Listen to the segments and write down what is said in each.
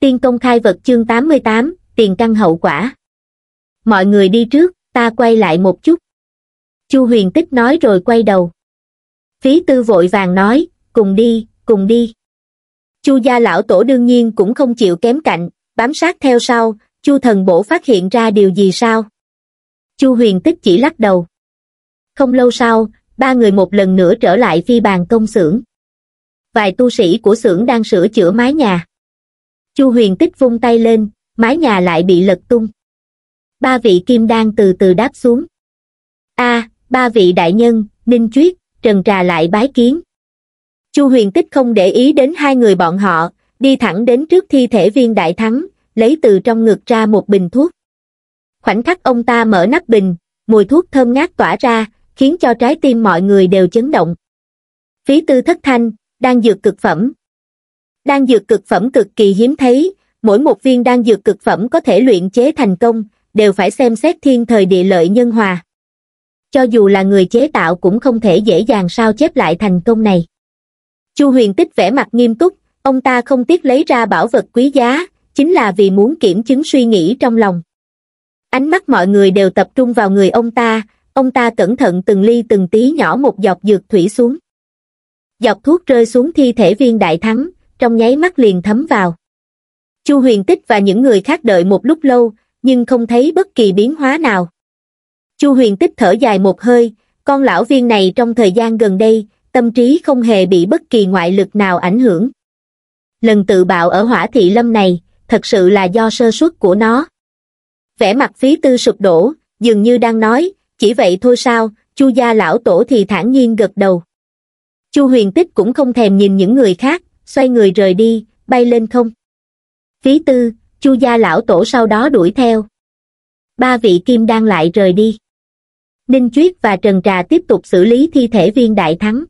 tiên công khai vật chương 88, tiền căn hậu quả. Mọi người đi trước, ta quay lại một chút. Chu huyền tích nói rồi quay đầu. Phí tư vội vàng nói, cùng đi, cùng đi. Chu gia lão tổ đương nhiên cũng không chịu kém cạnh, bám sát theo sau, chu thần bổ phát hiện ra điều gì sao? Chu huyền tích chỉ lắc đầu. Không lâu sau, ba người một lần nữa trở lại phi bàn công xưởng. Vài tu sĩ của xưởng đang sửa chữa mái nhà chu huyền tích vung tay lên mái nhà lại bị lật tung ba vị kim đan từ từ đáp xuống a ba vị đại nhân ninh chuyết trần trà lại bái kiến chu huyền tích không để ý đến hai người bọn họ đi thẳng đến trước thi thể viên đại thắng lấy từ trong ngực ra một bình thuốc khoảnh khắc ông ta mở nắp bình mùi thuốc thơm ngát tỏa ra khiến cho trái tim mọi người đều chấn động phí tư thất thanh đang dược cực phẩm đan dược cực phẩm cực kỳ hiếm thấy mỗi một viên đan dược cực phẩm có thể luyện chế thành công đều phải xem xét thiên thời địa lợi nhân hòa cho dù là người chế tạo cũng không thể dễ dàng sao chép lại thành công này chu huyền tích vẻ mặt nghiêm túc ông ta không tiếc lấy ra bảo vật quý giá chính là vì muốn kiểm chứng suy nghĩ trong lòng ánh mắt mọi người đều tập trung vào người ông ta ông ta cẩn thận từng ly từng tí nhỏ một dọc dược thủy xuống dọc thuốc rơi xuống thi thể viên đại thắng trong nháy mắt liền thấm vào. Chu huyền tích và những người khác đợi một lúc lâu, nhưng không thấy bất kỳ biến hóa nào. Chu huyền tích thở dài một hơi, con lão viên này trong thời gian gần đây, tâm trí không hề bị bất kỳ ngoại lực nào ảnh hưởng. Lần tự bạo ở hỏa thị lâm này, thật sự là do sơ suất của nó. Vẻ mặt phí tư sụp đổ, dường như đang nói, chỉ vậy thôi sao, chu gia lão tổ thì thản nhiên gật đầu. Chu huyền tích cũng không thèm nhìn những người khác, xoay người rời đi, bay lên không. Phí tư, chu gia lão tổ sau đó đuổi theo. Ba vị kim đang lại rời đi. Ninh Chuyết và Trần Trà tiếp tục xử lý thi thể viên đại thắng.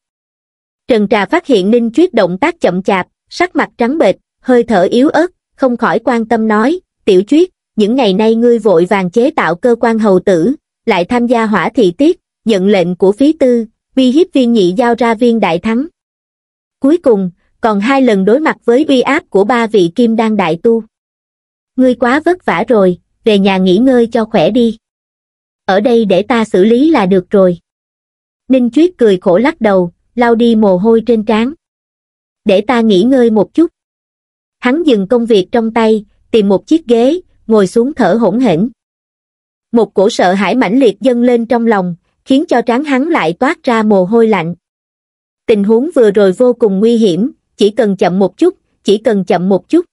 Trần Trà phát hiện Ninh Chuyết động tác chậm chạp, sắc mặt trắng bệch, hơi thở yếu ớt, không khỏi quan tâm nói, tiểu Chuyết, những ngày nay ngươi vội vàng chế tạo cơ quan hầu tử, lại tham gia hỏa thị tiết, nhận lệnh của phí tư, vi hiếp viên nhị giao ra viên đại thắng. Cuối cùng, còn hai lần đối mặt với uy áp của ba vị kim đan đại tu ngươi quá vất vả rồi về nhà nghỉ ngơi cho khỏe đi ở đây để ta xử lý là được rồi ninh chuyết cười khổ lắc đầu lau đi mồ hôi trên trán để ta nghỉ ngơi một chút hắn dừng công việc trong tay tìm một chiếc ghế ngồi xuống thở hổn hển một cổ sợ hãi mãnh liệt dâng lên trong lòng khiến cho trán hắn lại toát ra mồ hôi lạnh tình huống vừa rồi vô cùng nguy hiểm chỉ cần chậm một chút chỉ cần chậm một chút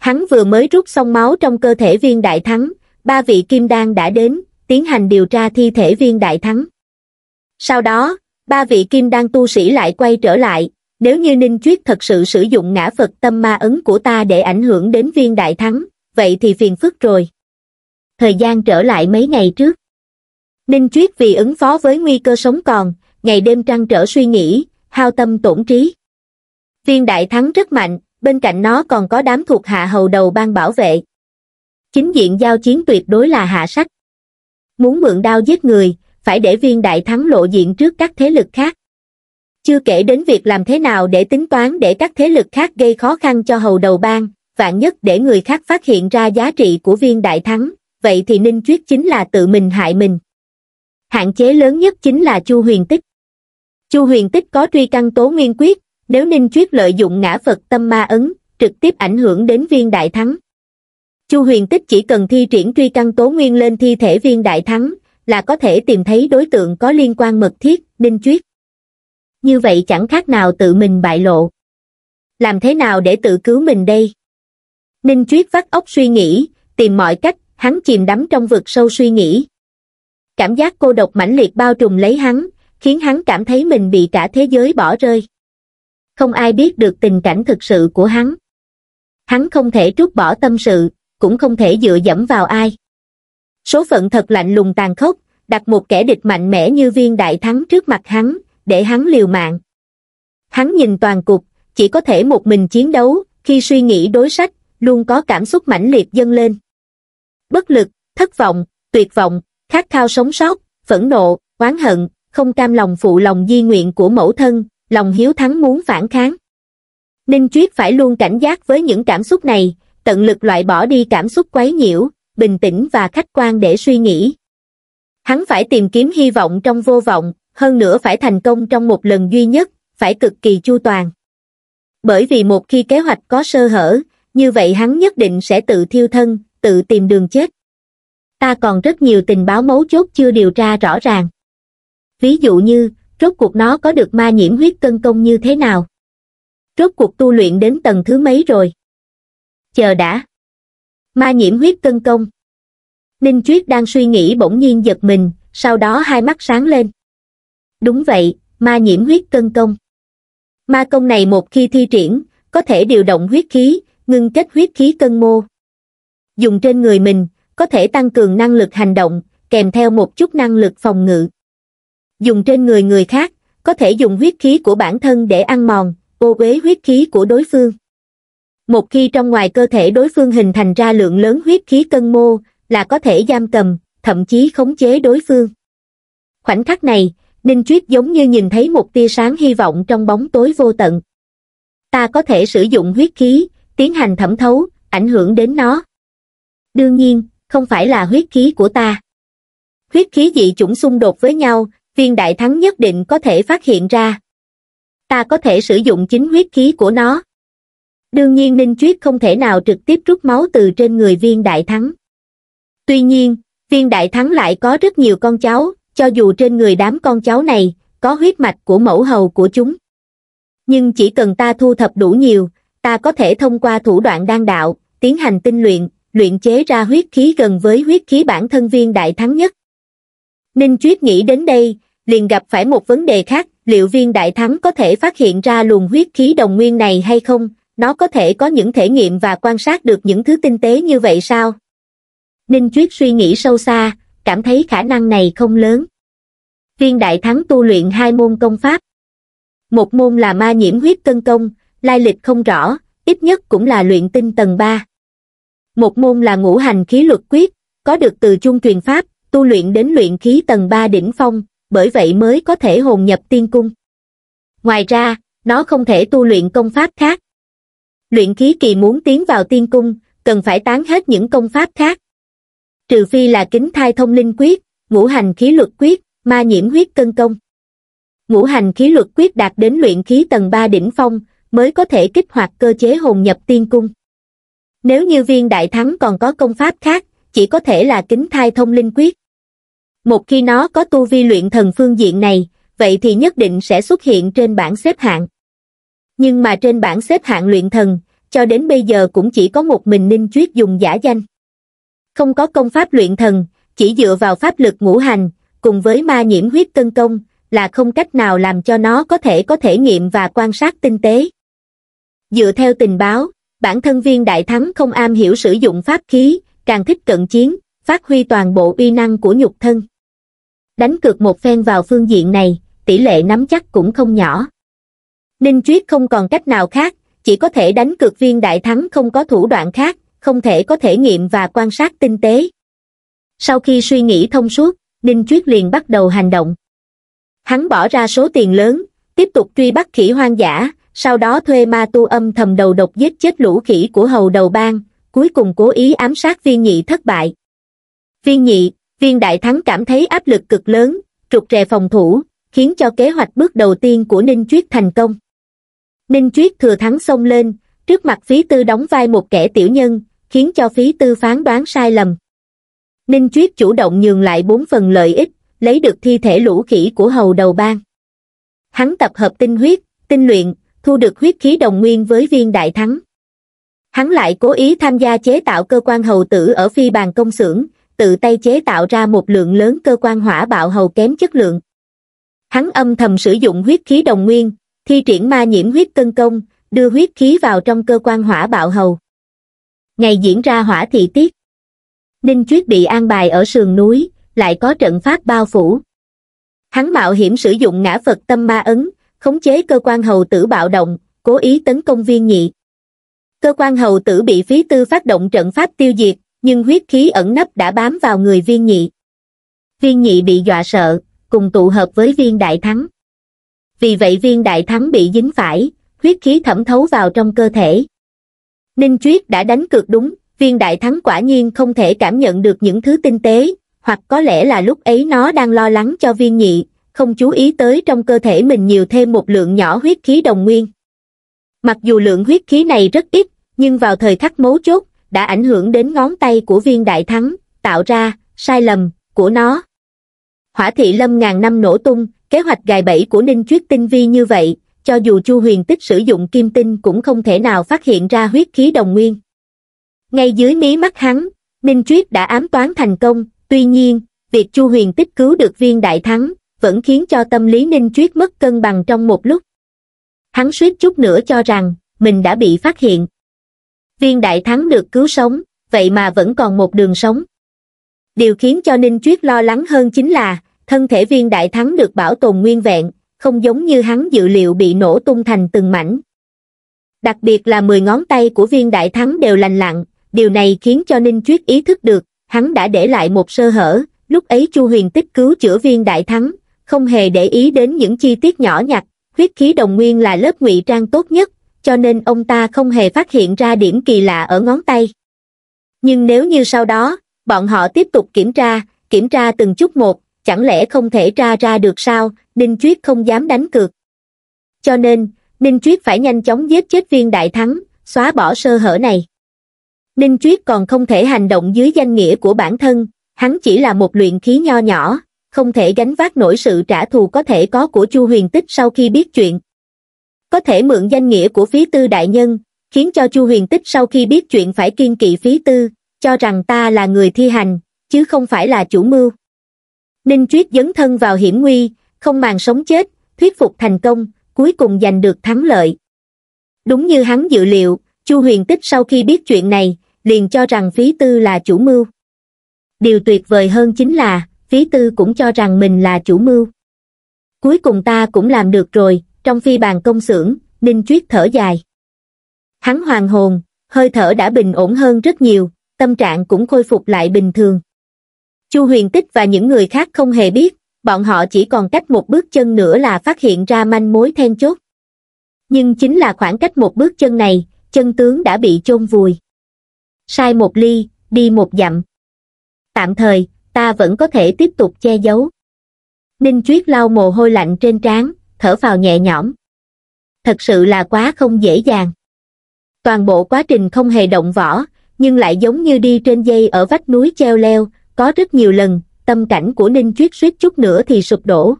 hắn vừa mới rút xong máu trong cơ thể viên đại thắng ba vị kim đan đã đến tiến hành điều tra thi thể viên đại thắng sau đó ba vị kim đan tu sĩ lại quay trở lại nếu như ninh chuyết thật sự sử dụng ngã phật tâm ma ấn của ta để ảnh hưởng đến viên đại thắng vậy thì phiền phức rồi thời gian trở lại mấy ngày trước ninh chuyết vì ứng phó với nguy cơ sống còn ngày đêm trăn trở suy nghĩ hao tâm tổn trí Viên đại thắng rất mạnh, bên cạnh nó còn có đám thuộc hạ hầu đầu ban bảo vệ. Chính diện giao chiến tuyệt đối là hạ sách. Muốn mượn đao giết người, phải để viên đại thắng lộ diện trước các thế lực khác. Chưa kể đến việc làm thế nào để tính toán để các thế lực khác gây khó khăn cho hầu đầu bang, vạn nhất để người khác phát hiện ra giá trị của viên đại thắng, vậy thì Ninh Chuyết chính là tự mình hại mình. Hạn chế lớn nhất chính là Chu Huyền Tích. Chu Huyền Tích có truy căn tố nguyên quyết, nếu Ninh Chuyết lợi dụng ngã Phật tâm ma ấn, trực tiếp ảnh hưởng đến viên đại thắng. Chu huyền tích chỉ cần thi triển truy căn tố nguyên lên thi thể viên đại thắng, là có thể tìm thấy đối tượng có liên quan mật thiết, Ninh Chuyết. Như vậy chẳng khác nào tự mình bại lộ. Làm thế nào để tự cứu mình đây? Ninh Chuyết vắt óc suy nghĩ, tìm mọi cách, hắn chìm đắm trong vực sâu suy nghĩ. Cảm giác cô độc mãnh liệt bao trùm lấy hắn, khiến hắn cảm thấy mình bị cả thế giới bỏ rơi không ai biết được tình cảnh thực sự của hắn. Hắn không thể trút bỏ tâm sự, cũng không thể dựa dẫm vào ai. Số phận thật lạnh lùng tàn khốc, đặt một kẻ địch mạnh mẽ như viên đại thắng trước mặt hắn, để hắn liều mạng. Hắn nhìn toàn cục, chỉ có thể một mình chiến đấu, khi suy nghĩ đối sách, luôn có cảm xúc mãnh liệt dâng lên. Bất lực, thất vọng, tuyệt vọng, khát khao sống sót, phẫn nộ, oán hận, không cam lòng phụ lòng di nguyện của mẫu thân, lòng hiếu thắng muốn phản kháng ninh Triết phải luôn cảnh giác với những cảm xúc này tận lực loại bỏ đi cảm xúc quấy nhiễu bình tĩnh và khách quan để suy nghĩ hắn phải tìm kiếm hy vọng trong vô vọng hơn nữa phải thành công trong một lần duy nhất phải cực kỳ chu toàn bởi vì một khi kế hoạch có sơ hở như vậy hắn nhất định sẽ tự thiêu thân tự tìm đường chết ta còn rất nhiều tình báo mấu chốt chưa điều tra rõ ràng ví dụ như rốt cuộc nó có được ma nhiễm huyết cân công như thế nào. Rốt cuộc tu luyện đến tầng thứ mấy rồi. Chờ đã. Ma nhiễm huyết cân công. Ninh Chuyết đang suy nghĩ bỗng nhiên giật mình, sau đó hai mắt sáng lên. Đúng vậy, ma nhiễm huyết cân công. Ma công này một khi thi triển, có thể điều động huyết khí, ngưng kết huyết khí cân mô. Dùng trên người mình, có thể tăng cường năng lực hành động, kèm theo một chút năng lực phòng ngự dùng trên người người khác, có thể dùng huyết khí của bản thân để ăn mòn, ô uế huyết khí của đối phương. Một khi trong ngoài cơ thể đối phương hình thành ra lượng lớn huyết khí cân mô, là có thể giam cầm, thậm chí khống chế đối phương. Khoảnh khắc này, Ninh Chuyết giống như nhìn thấy một tia sáng hy vọng trong bóng tối vô tận. Ta có thể sử dụng huyết khí, tiến hành thẩm thấu, ảnh hưởng đến nó. Đương nhiên, không phải là huyết khí của ta. Huyết khí dị chủng xung đột với nhau, viên đại thắng nhất định có thể phát hiện ra. Ta có thể sử dụng chính huyết khí của nó. Đương nhiên Ninh Chuyết không thể nào trực tiếp rút máu từ trên người viên đại thắng. Tuy nhiên, viên đại thắng lại có rất nhiều con cháu, cho dù trên người đám con cháu này, có huyết mạch của mẫu hầu của chúng. Nhưng chỉ cần ta thu thập đủ nhiều, ta có thể thông qua thủ đoạn đan đạo, tiến hành tinh luyện, luyện chế ra huyết khí gần với huyết khí bản thân viên đại thắng nhất. Ninh Chuyết nghĩ đến đây, liền gặp phải một vấn đề khác, liệu viên đại thắng có thể phát hiện ra luồng huyết khí đồng nguyên này hay không, nó có thể có những thể nghiệm và quan sát được những thứ tinh tế như vậy sao? Ninh Chuyết suy nghĩ sâu xa, cảm thấy khả năng này không lớn. Viên đại thắng tu luyện hai môn công pháp. Một môn là ma nhiễm huyết cân công, lai lịch không rõ, ít nhất cũng là luyện tinh tầng 3. Một môn là ngũ hành khí luật quyết, có được từ chung truyền pháp, tu luyện đến luyện khí tầng 3 đỉnh phong, bởi vậy mới có thể hồn nhập tiên cung. Ngoài ra, nó không thể tu luyện công pháp khác. Luyện khí kỳ muốn tiến vào tiên cung, cần phải tán hết những công pháp khác. Trừ phi là kính thai thông linh quyết, ngũ hành khí luật quyết, ma nhiễm huyết cân công. Ngũ hành khí luật quyết đạt đến luyện khí tầng 3 đỉnh phong, mới có thể kích hoạt cơ chế hồn nhập tiên cung. Nếu như viên đại thắng còn có công pháp khác, chỉ có thể là kính thai thông linh quyết. Một khi nó có tu vi luyện thần phương diện này, vậy thì nhất định sẽ xuất hiện trên bảng xếp hạng. Nhưng mà trên bảng xếp hạng luyện thần, cho đến bây giờ cũng chỉ có một mình Ninh Chuyết dùng giả danh. Không có công pháp luyện thần, chỉ dựa vào pháp lực ngũ hành, cùng với ma nhiễm huyết cân công, là không cách nào làm cho nó có thể có thể nghiệm và quan sát tinh tế. Dựa theo tình báo, bản thân viên đại thắng không am hiểu sử dụng pháp khí, càng thích cận chiến, phát huy toàn bộ uy năng của nhục thân đánh cược một phen vào phương diện này, tỷ lệ nắm chắc cũng không nhỏ. Ninh Triết không còn cách nào khác, chỉ có thể đánh cược viên đại thắng không có thủ đoạn khác, không thể có thể nghiệm và quan sát tinh tế. Sau khi suy nghĩ thông suốt, Ninh Triết liền bắt đầu hành động. Hắn bỏ ra số tiền lớn, tiếp tục truy bắt khỉ hoang dã, sau đó thuê ma tu âm thầm đầu độc giết chết lũ khỉ của hầu đầu bang, cuối cùng cố ý ám sát viên nhị thất bại. Viên nhị, viên đại thắng cảm thấy áp lực cực lớn trục rè phòng thủ khiến cho kế hoạch bước đầu tiên của ninh chuyết thành công ninh chuyết thừa thắng xông lên trước mặt phí tư đóng vai một kẻ tiểu nhân khiến cho phí tư phán đoán sai lầm ninh chuyết chủ động nhường lại bốn phần lợi ích lấy được thi thể lũ khỉ của hầu đầu bang hắn tập hợp tinh huyết tinh luyện thu được huyết khí đồng nguyên với viên đại thắng hắn lại cố ý tham gia chế tạo cơ quan hầu tử ở phi bàn công xưởng tự tay chế tạo ra một lượng lớn cơ quan hỏa bạo hầu kém chất lượng. Hắn âm thầm sử dụng huyết khí đồng nguyên, thi triển ma nhiễm huyết cân công, đưa huyết khí vào trong cơ quan hỏa bạo hầu. Ngày diễn ra hỏa thị tiết, Ninh Chuyết bị an bài ở sườn núi, lại có trận pháp bao phủ. Hắn mạo hiểm sử dụng ngã Phật tâm ma ấn, khống chế cơ quan hầu tử bạo động, cố ý tấn công viên nhị. Cơ quan hầu tử bị phí tư phát động trận pháp tiêu diệt, nhưng huyết khí ẩn nấp đã bám vào người viên nhị viên nhị bị dọa sợ cùng tụ hợp với viên đại thắng vì vậy viên đại thắng bị dính phải huyết khí thẩm thấu vào trong cơ thể ninh chuyết đã đánh cược đúng viên đại thắng quả nhiên không thể cảm nhận được những thứ tinh tế hoặc có lẽ là lúc ấy nó đang lo lắng cho viên nhị không chú ý tới trong cơ thể mình nhiều thêm một lượng nhỏ huyết khí đồng nguyên mặc dù lượng huyết khí này rất ít nhưng vào thời khắc mấu chốt đã ảnh hưởng đến ngón tay của viên đại thắng, tạo ra sai lầm của nó. Hỏa thị lâm ngàn năm nổ tung, kế hoạch gài bẫy của Ninh Chuyết tinh vi như vậy, cho dù Chu Huyền Tích sử dụng kim tinh cũng không thể nào phát hiện ra huyết khí đồng nguyên. Ngay dưới mí mắt hắn, Ninh Chuyết đã ám toán thành công, tuy nhiên, việc Chu Huyền Tích cứu được viên đại thắng, vẫn khiến cho tâm lý Ninh Chuyết mất cân bằng trong một lúc. Hắn suýt chút nữa cho rằng, mình đã bị phát hiện. Viên đại thắng được cứu sống, vậy mà vẫn còn một đường sống. Điều khiến cho Ninh Chuyết lo lắng hơn chính là, thân thể viên đại thắng được bảo tồn nguyên vẹn, không giống như hắn dự liệu bị nổ tung thành từng mảnh. Đặc biệt là 10 ngón tay của viên đại thắng đều lành lặng, điều này khiến cho Ninh Chuyết ý thức được, hắn đã để lại một sơ hở, lúc ấy Chu Huyền tích cứu chữa viên đại thắng, không hề để ý đến những chi tiết nhỏ nhặt, huyết khí đồng nguyên là lớp ngụy trang tốt nhất, cho nên ông ta không hề phát hiện ra điểm kỳ lạ ở ngón tay. Nhưng nếu như sau đó, bọn họ tiếp tục kiểm tra, kiểm tra từng chút một, chẳng lẽ không thể tra ra được sao, Ninh Chuyết không dám đánh cược. Cho nên, Ninh Chuyết phải nhanh chóng giết chết viên đại thắng, xóa bỏ sơ hở này. Ninh Chuyết còn không thể hành động dưới danh nghĩa của bản thân, hắn chỉ là một luyện khí nho nhỏ, không thể gánh vác nổi sự trả thù có thể có của Chu Huyền Tích sau khi biết chuyện có thể mượn danh nghĩa của phí tư đại nhân, khiến cho Chu Huyền Tích sau khi biết chuyện phải kiên kỵ phí tư, cho rằng ta là người thi hành, chứ không phải là chủ mưu. Ninh triết dấn thân vào hiểm nguy, không màng sống chết, thuyết phục thành công, cuối cùng giành được thắng lợi. Đúng như hắn dự liệu, Chu Huyền Tích sau khi biết chuyện này, liền cho rằng phí tư là chủ mưu. Điều tuyệt vời hơn chính là, phí tư cũng cho rằng mình là chủ mưu. Cuối cùng ta cũng làm được rồi, trong phi bàn công xưởng, Ninh Chuyết thở dài. Hắn hoàng hồn, hơi thở đã bình ổn hơn rất nhiều, tâm trạng cũng khôi phục lại bình thường. Chu Huyền Tích và những người khác không hề biết, bọn họ chỉ còn cách một bước chân nữa là phát hiện ra manh mối then chốt. Nhưng chính là khoảng cách một bước chân này, chân tướng đã bị chôn vùi. Sai một ly, đi một dặm. Tạm thời, ta vẫn có thể tiếp tục che giấu. Ninh Chuyết lau mồ hôi lạnh trên trán, thở vào nhẹ nhõm. Thật sự là quá không dễ dàng. Toàn bộ quá trình không hề động võ, nhưng lại giống như đi trên dây ở vách núi treo leo, có rất nhiều lần, tâm cảnh của Ninh Chuyết suýt chút nữa thì sụp đổ.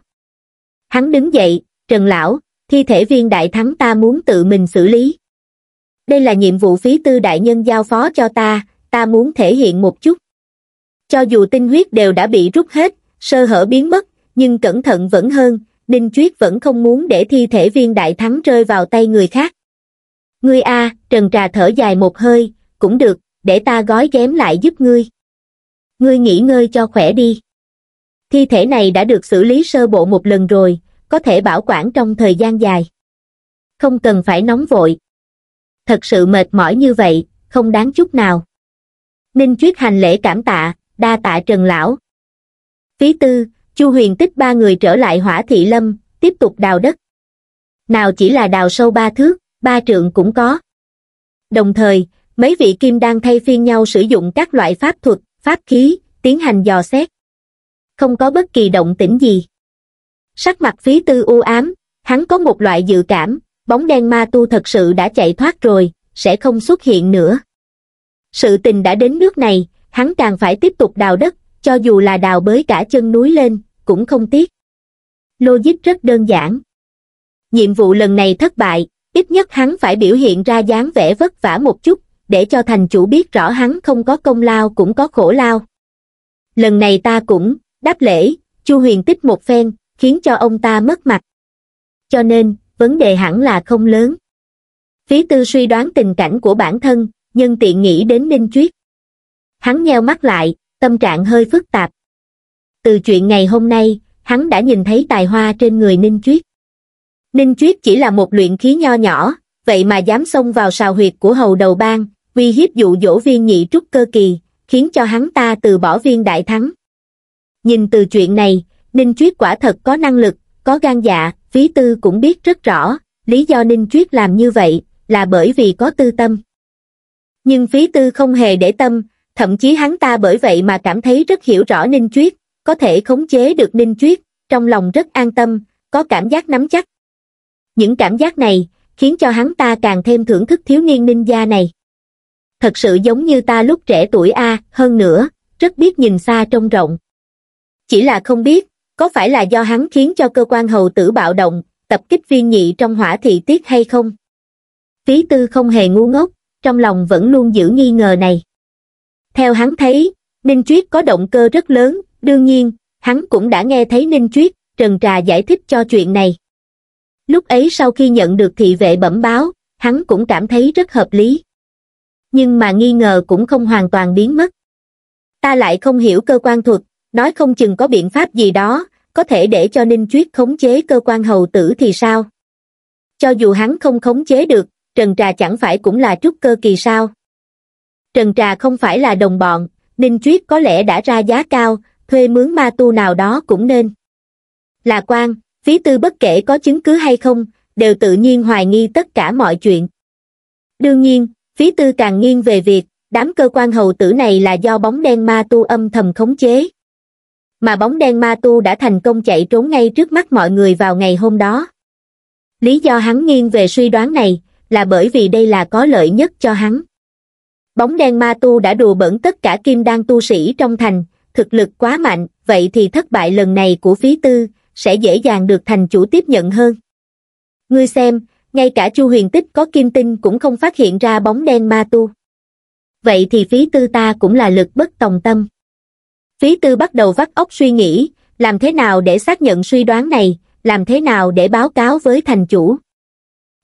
Hắn đứng dậy, Trần Lão, thi thể viên đại thắng ta muốn tự mình xử lý. Đây là nhiệm vụ phí tư đại nhân giao phó cho ta, ta muốn thể hiện một chút. Cho dù tinh huyết đều đã bị rút hết, sơ hở biến mất, nhưng cẩn thận vẫn hơn, Đinh Chuyết vẫn không muốn để thi thể viên đại thắng rơi vào tay người khác. Ngươi a, Trần Trà thở dài một hơi, cũng được, để ta gói ghém lại giúp ngươi. Ngươi nghỉ ngơi cho khỏe đi. Thi thể này đã được xử lý sơ bộ một lần rồi, có thể bảo quản trong thời gian dài. Không cần phải nóng vội. Thật sự mệt mỏi như vậy, không đáng chút nào. Ninh Chuyết hành lễ cảm tạ, đa tạ Trần Lão. Phí tư, chu huyền tích ba người trở lại hỏa thị lâm tiếp tục đào đất nào chỉ là đào sâu ba thước ba trượng cũng có đồng thời mấy vị kim đang thay phiên nhau sử dụng các loại pháp thuật pháp khí tiến hành dò xét không có bất kỳ động tĩnh gì sắc mặt phí tư u ám hắn có một loại dự cảm bóng đen ma tu thật sự đã chạy thoát rồi sẽ không xuất hiện nữa sự tình đã đến nước này hắn càng phải tiếp tục đào đất cho dù là đào bới cả chân núi lên, cũng không tiếc. Logic rất đơn giản. Nhiệm vụ lần này thất bại, ít nhất hắn phải biểu hiện ra dáng vẻ vất vả một chút, để cho thành chủ biết rõ hắn không có công lao cũng có khổ lao. Lần này ta cũng, đáp lễ, Chu Huyền tích một phen, khiến cho ông ta mất mặt. Cho nên, vấn đề hẳn là không lớn. Phí tư suy đoán tình cảnh của bản thân, nhân tiện nghĩ đến Ninh Chuyết. Hắn nheo mắt lại, tâm trạng hơi phức tạp. Từ chuyện ngày hôm nay, hắn đã nhìn thấy tài hoa trên người Ninh Chuyết. Ninh Chuyết chỉ là một luyện khí nho nhỏ, vậy mà dám xông vào sào huyệt của hầu đầu bang, uy hiếp dụ dỗ viên nhị trúc cơ kỳ, khiến cho hắn ta từ bỏ viên đại thắng. Nhìn từ chuyện này, Ninh Chuyết quả thật có năng lực, có gan dạ, phí tư cũng biết rất rõ, lý do Ninh Chuyết làm như vậy là bởi vì có tư tâm. Nhưng phí tư không hề để tâm, thậm chí hắn ta bởi vậy mà cảm thấy rất hiểu rõ Ninh Chuyết, có thể khống chế được Ninh Chuyết, trong lòng rất an tâm, có cảm giác nắm chắc. Những cảm giác này khiến cho hắn ta càng thêm thưởng thức thiếu niên ninh gia này. Thật sự giống như ta lúc trẻ tuổi A, hơn nữa, rất biết nhìn xa trông rộng. Chỉ là không biết, có phải là do hắn khiến cho cơ quan hầu tử bạo động, tập kích viên nhị trong hỏa thị tiết hay không? Phí tư không hề ngu ngốc, trong lòng vẫn luôn giữ nghi ngờ này. Theo hắn thấy, Ninh Chuyết có động cơ rất lớn, đương nhiên, hắn cũng đã nghe thấy Ninh Chuyết, Trần Trà giải thích cho chuyện này. Lúc ấy sau khi nhận được thị vệ bẩm báo, hắn cũng cảm thấy rất hợp lý. Nhưng mà nghi ngờ cũng không hoàn toàn biến mất. Ta lại không hiểu cơ quan thuật, nói không chừng có biện pháp gì đó, có thể để cho Ninh Chuyết khống chế cơ quan hầu tử thì sao? Cho dù hắn không khống chế được, Trần Trà chẳng phải cũng là trúc cơ kỳ sao? Trần Trà không phải là đồng bọn, Ninh triết có lẽ đã ra giá cao, thuê mướn ma tu nào đó cũng nên. Là quan, phí tư bất kể có chứng cứ hay không, đều tự nhiên hoài nghi tất cả mọi chuyện. Đương nhiên, phí tư càng nghiêng về việc, đám cơ quan hầu tử này là do bóng đen ma tu âm thầm khống chế. Mà bóng đen ma tu đã thành công chạy trốn ngay trước mắt mọi người vào ngày hôm đó. Lý do hắn nghiêng về suy đoán này là bởi vì đây là có lợi nhất cho hắn bóng đen ma tu đã đùa bẩn tất cả kim đan tu sĩ trong thành thực lực quá mạnh vậy thì thất bại lần này của phí tư sẽ dễ dàng được thành chủ tiếp nhận hơn ngươi xem ngay cả chu huyền tích có kim tinh cũng không phát hiện ra bóng đen ma tu vậy thì phí tư ta cũng là lực bất tòng tâm phí tư bắt đầu vắt óc suy nghĩ làm thế nào để xác nhận suy đoán này làm thế nào để báo cáo với thành chủ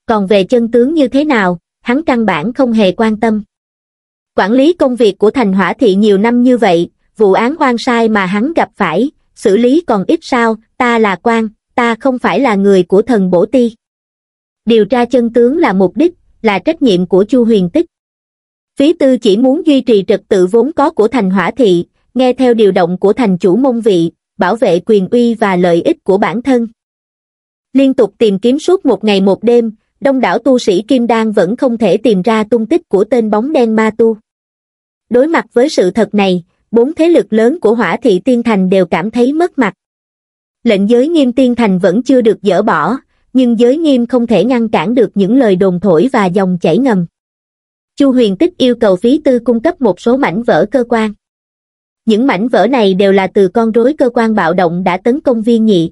còn về chân tướng như thế nào hắn căn bản không hề quan tâm Quản lý công việc của Thành Hỏa Thị nhiều năm như vậy, vụ án oan sai mà hắn gặp phải, xử lý còn ít sao, ta là quan, ta không phải là người của thần bổ ti. Điều tra chân tướng là mục đích, là trách nhiệm của Chu Huyền Tích. Phí tư chỉ muốn duy trì trật tự vốn có của Thành Hỏa Thị, nghe theo điều động của thành chủ mông vị, bảo vệ quyền uy và lợi ích của bản thân. Liên tục tìm kiếm suốt một ngày một đêm, đông đảo tu sĩ Kim Đan vẫn không thể tìm ra tung tích của tên bóng đen ma tu. Đối mặt với sự thật này, bốn thế lực lớn của hỏa thị tiên thành đều cảm thấy mất mặt. Lệnh giới nghiêm tiên thành vẫn chưa được dỡ bỏ, nhưng giới nghiêm không thể ngăn cản được những lời đồn thổi và dòng chảy ngầm. Chu huyền tích yêu cầu phí tư cung cấp một số mảnh vỡ cơ quan. Những mảnh vỡ này đều là từ con rối cơ quan bạo động đã tấn công viên nhị.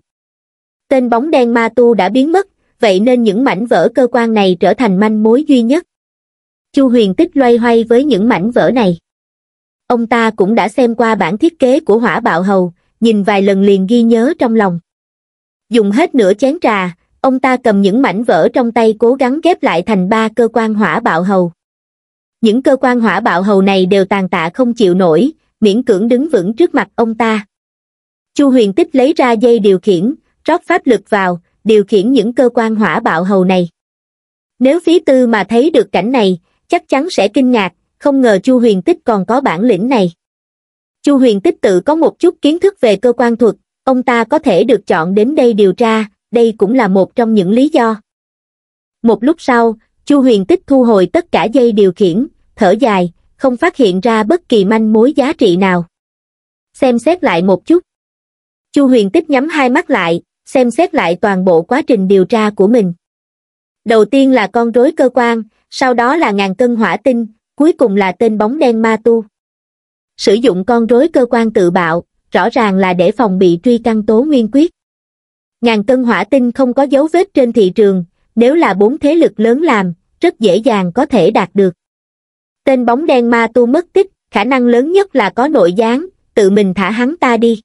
Tên bóng đen ma tu đã biến mất, vậy nên những mảnh vỡ cơ quan này trở thành manh mối duy nhất. Chu huyền tích loay hoay với những mảnh vỡ này. Ông ta cũng đã xem qua bản thiết kế của hỏa bạo hầu, nhìn vài lần liền ghi nhớ trong lòng. Dùng hết nửa chén trà, ông ta cầm những mảnh vỡ trong tay cố gắng ghép lại thành ba cơ quan hỏa bạo hầu. Những cơ quan hỏa bạo hầu này đều tàn tạ không chịu nổi, miễn cưỡng đứng vững trước mặt ông ta. Chu huyền tích lấy ra dây điều khiển, rót pháp lực vào, điều khiển những cơ quan hỏa bạo hầu này. Nếu phí tư mà thấy được cảnh này, chắc chắn sẽ kinh ngạc, không ngờ Chu Huyền Tích còn có bản lĩnh này. Chu Huyền Tích tự có một chút kiến thức về cơ quan thuật, ông ta có thể được chọn đến đây điều tra, đây cũng là một trong những lý do. Một lúc sau, Chu Huyền Tích thu hồi tất cả dây điều khiển, thở dài, không phát hiện ra bất kỳ manh mối giá trị nào. Xem xét lại một chút. Chu Huyền Tích nhắm hai mắt lại, xem xét lại toàn bộ quá trình điều tra của mình. Đầu tiên là con rối cơ quan, sau đó là ngàn cân hỏa tinh, cuối cùng là tên bóng đen ma tu. Sử dụng con rối cơ quan tự bạo, rõ ràng là để phòng bị truy căn tố nguyên quyết. Ngàn cân hỏa tinh không có dấu vết trên thị trường, nếu là bốn thế lực lớn làm, rất dễ dàng có thể đạt được. Tên bóng đen ma tu mất tích, khả năng lớn nhất là có nội gián, tự mình thả hắn ta đi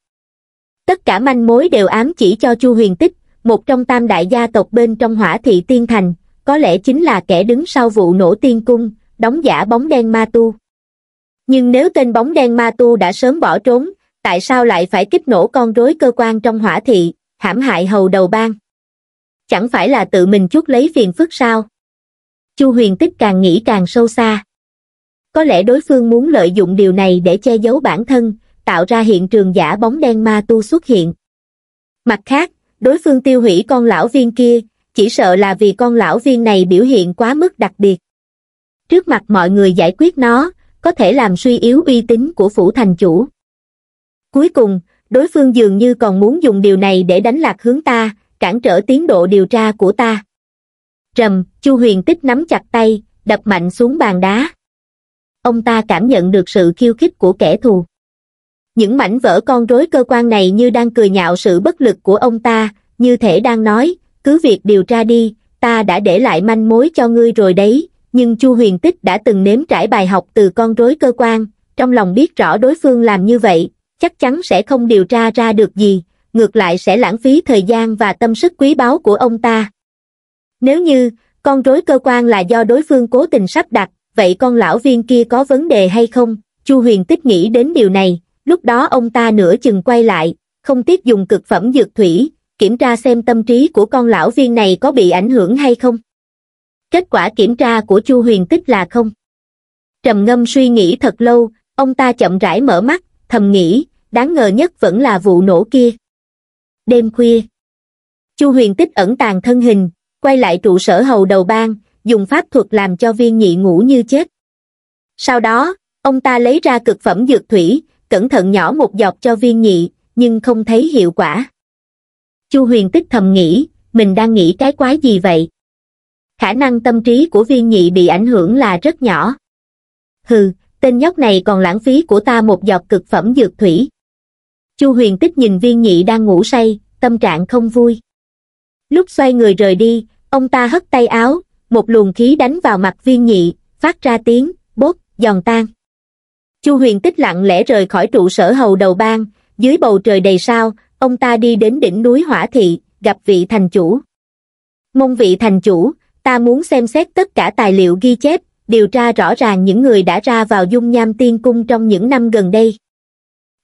tất cả manh mối đều ám chỉ cho chu huyền tích một trong tam đại gia tộc bên trong hỏa thị tiên thành có lẽ chính là kẻ đứng sau vụ nổ tiên cung đóng giả bóng đen ma tu nhưng nếu tên bóng đen ma tu đã sớm bỏ trốn tại sao lại phải kích nổ con rối cơ quan trong hỏa thị hãm hại hầu đầu bang chẳng phải là tự mình chút lấy phiền phức sao chu huyền tích càng nghĩ càng sâu xa có lẽ đối phương muốn lợi dụng điều này để che giấu bản thân tạo ra hiện trường giả bóng đen ma tu xuất hiện. Mặt khác, đối phương tiêu hủy con lão viên kia, chỉ sợ là vì con lão viên này biểu hiện quá mức đặc biệt. Trước mặt mọi người giải quyết nó, có thể làm suy yếu uy tín của phủ thành chủ. Cuối cùng, đối phương dường như còn muốn dùng điều này để đánh lạc hướng ta, cản trở tiến độ điều tra của ta. Trầm, Chu Huyền Tích nắm chặt tay, đập mạnh xuống bàn đá. Ông ta cảm nhận được sự khiêu khích của kẻ thù những mảnh vỡ con rối cơ quan này như đang cười nhạo sự bất lực của ông ta, như thể đang nói, cứ việc điều tra đi, ta đã để lại manh mối cho ngươi rồi đấy, nhưng Chu Huyền Tích đã từng nếm trải bài học từ con rối cơ quan, trong lòng biết rõ đối phương làm như vậy, chắc chắn sẽ không điều tra ra được gì, ngược lại sẽ lãng phí thời gian và tâm sức quý báu của ông ta. Nếu như, con rối cơ quan là do đối phương cố tình sắp đặt, vậy con lão viên kia có vấn đề hay không? Chu Huyền Tích nghĩ đến điều này, lúc đó ông ta nửa chừng quay lại, không tiếc dùng cực phẩm dược thủy, kiểm tra xem tâm trí của con lão viên này có bị ảnh hưởng hay không. Kết quả kiểm tra của Chu Huyền Tích là không. Trầm ngâm suy nghĩ thật lâu, ông ta chậm rãi mở mắt, thầm nghĩ, đáng ngờ nhất vẫn là vụ nổ kia. Đêm khuya, Chu Huyền Tích ẩn tàng thân hình, quay lại trụ sở hầu đầu bang, dùng pháp thuật làm cho viên nhị ngủ như chết. Sau đó, ông ta lấy ra cực phẩm dược thủy, cẩn thận nhỏ một giọt cho viên nhị, nhưng không thấy hiệu quả. Chu huyền tích thầm nghĩ, mình đang nghĩ cái quái gì vậy? Khả năng tâm trí của viên nhị bị ảnh hưởng là rất nhỏ. Hừ, tên nhóc này còn lãng phí của ta một giọt cực phẩm dược thủy. Chu huyền tích nhìn viên nhị đang ngủ say, tâm trạng không vui. Lúc xoay người rời đi, ông ta hất tay áo, một luồng khí đánh vào mặt viên nhị, phát ra tiếng, bốt, giòn tan chu huyền tích lặng lẽ rời khỏi trụ sở hầu đầu bang dưới bầu trời đầy sao ông ta đi đến đỉnh núi hỏa thị gặp vị thành chủ mong vị thành chủ ta muốn xem xét tất cả tài liệu ghi chép điều tra rõ ràng những người đã ra vào dung nham tiên cung trong những năm gần đây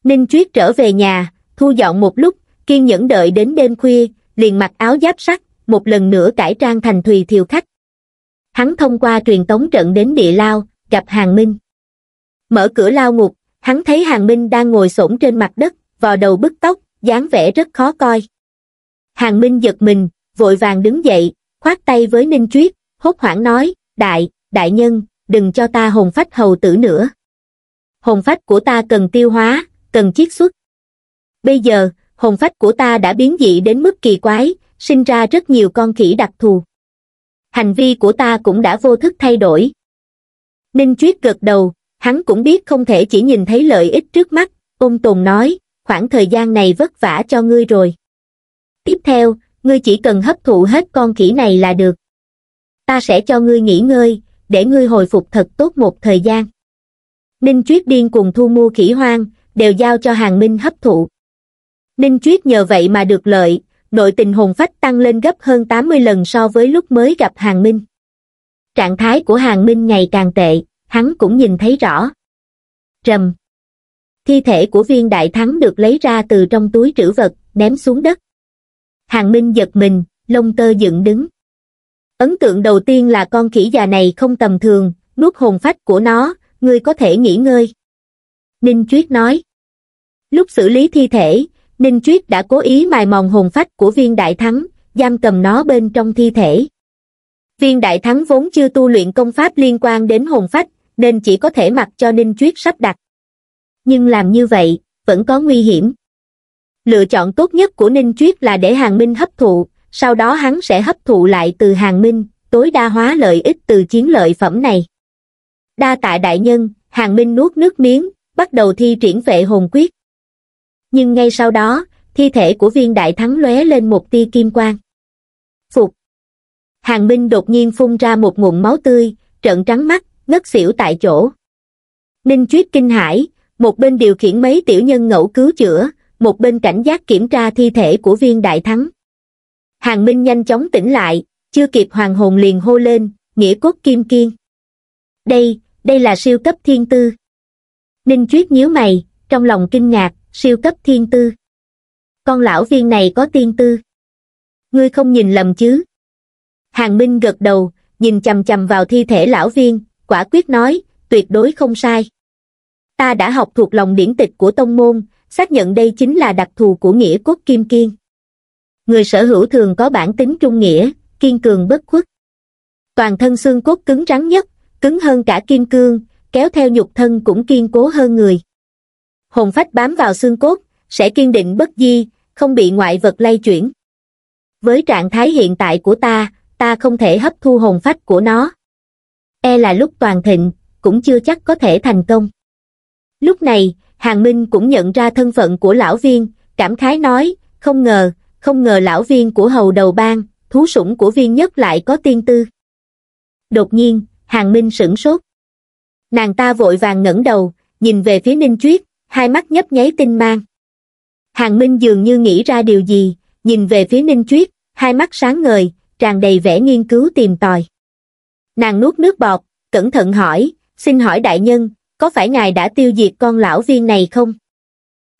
ninh chuyết trở về nhà thu dọn một lúc kiên nhẫn đợi đến đêm khuya liền mặc áo giáp sắt một lần nữa cải trang thành thùy thiều khách hắn thông qua truyền tống trận đến địa lao gặp hàng minh mở cửa lao ngục hắn thấy hàng minh đang ngồi xổm trên mặt đất vò đầu bứt tóc dáng vẻ rất khó coi hàng minh giật mình vội vàng đứng dậy khoát tay với ninh truyết hốt hoảng nói đại đại nhân đừng cho ta hồn phách hầu tử nữa hồn phách của ta cần tiêu hóa cần chiết xuất bây giờ hồn phách của ta đã biến dị đến mức kỳ quái sinh ra rất nhiều con khỉ đặc thù hành vi của ta cũng đã vô thức thay đổi ninh truyết gật đầu Hắn cũng biết không thể chỉ nhìn thấy lợi ích trước mắt, ôn tồn nói, khoảng thời gian này vất vả cho ngươi rồi. Tiếp theo, ngươi chỉ cần hấp thụ hết con khỉ này là được. Ta sẽ cho ngươi nghỉ ngơi, để ngươi hồi phục thật tốt một thời gian. Ninh Chuyết điên cùng thu mua khỉ hoang, đều giao cho Hàng Minh hấp thụ. Ninh Chuyết nhờ vậy mà được lợi, nội tình hồn phách tăng lên gấp hơn 80 lần so với lúc mới gặp Hàng Minh. Trạng thái của Hàng Minh ngày càng tệ hắn cũng nhìn thấy rõ. Trầm, Thi thể của viên đại thắng được lấy ra từ trong túi trữ vật, ném xuống đất. Hàng Minh giật mình, lông tơ dựng đứng. Ấn tượng đầu tiên là con khỉ già này không tầm thường, nuốt hồn phách của nó, ngươi có thể nghỉ ngơi. Ninh Chuyết nói. Lúc xử lý thi thể, Ninh Chuyết đã cố ý mài mòn hồn phách của viên đại thắng, giam cầm nó bên trong thi thể. Viên đại thắng vốn chưa tu luyện công pháp liên quan đến hồn phách, nên chỉ có thể mặc cho Ninh Chuyết sắp đặt. Nhưng làm như vậy, vẫn có nguy hiểm. Lựa chọn tốt nhất của Ninh Chuyết là để Hàng Minh hấp thụ, sau đó hắn sẽ hấp thụ lại từ Hàng Minh, tối đa hóa lợi ích từ chiến lợi phẩm này. Đa tại đại nhân, Hàng Minh nuốt nước miếng, bắt đầu thi triển vệ hồn quyết. Nhưng ngay sau đó, thi thể của viên đại thắng lóe lên một tia kim quang. Phục. Hàng Minh đột nhiên phun ra một nguồn máu tươi, trợn trắng mắt, ngất xỉu tại chỗ. Ninh Chuyết kinh hãi, một bên điều khiển mấy tiểu nhân ngẫu cứu chữa, một bên cảnh giác kiểm tra thi thể của viên đại thắng. Hàng Minh nhanh chóng tỉnh lại, chưa kịp hoàng hồn liền hô lên, nghĩa cốt kim kiên. Đây, đây là siêu cấp thiên tư. Ninh Chuyết nhíu mày, trong lòng kinh ngạc, siêu cấp thiên tư. Con lão viên này có tiên tư. Ngươi không nhìn lầm chứ? Hàng Minh gật đầu, nhìn chầm chầm vào thi thể lão viên, quả quyết nói, tuyệt đối không sai. Ta đã học thuộc lòng điển tịch của tông môn, xác nhận đây chính là đặc thù của nghĩa cốt kim kiên. Người sở hữu thường có bản tính trung nghĩa, kiên cường bất khuất. Toàn thân xương cốt cứng rắn nhất, cứng hơn cả kim cương, kéo theo nhục thân cũng kiên cố hơn người. Hồn phách bám vào xương cốt, sẽ kiên định bất di, không bị ngoại vật lay chuyển. Với trạng thái hiện tại của ta, ta không thể hấp thu hồn phách của nó e là lúc toàn thịnh cũng chưa chắc có thể thành công lúc này hàng minh cũng nhận ra thân phận của lão viên cảm khái nói không ngờ không ngờ lão viên của hầu đầu bang thú sủng của viên nhất lại có tiên tư đột nhiên hàng minh sửng sốt nàng ta vội vàng ngẩng đầu nhìn về phía ninh chuyết hai mắt nhấp nháy tinh mang hàng minh dường như nghĩ ra điều gì nhìn về phía ninh chuyết hai mắt sáng ngời tràn đầy vẻ nghiên cứu tìm tòi Nàng nuốt nước bọt, cẩn thận hỏi, xin hỏi đại nhân, có phải ngài đã tiêu diệt con lão viên này không?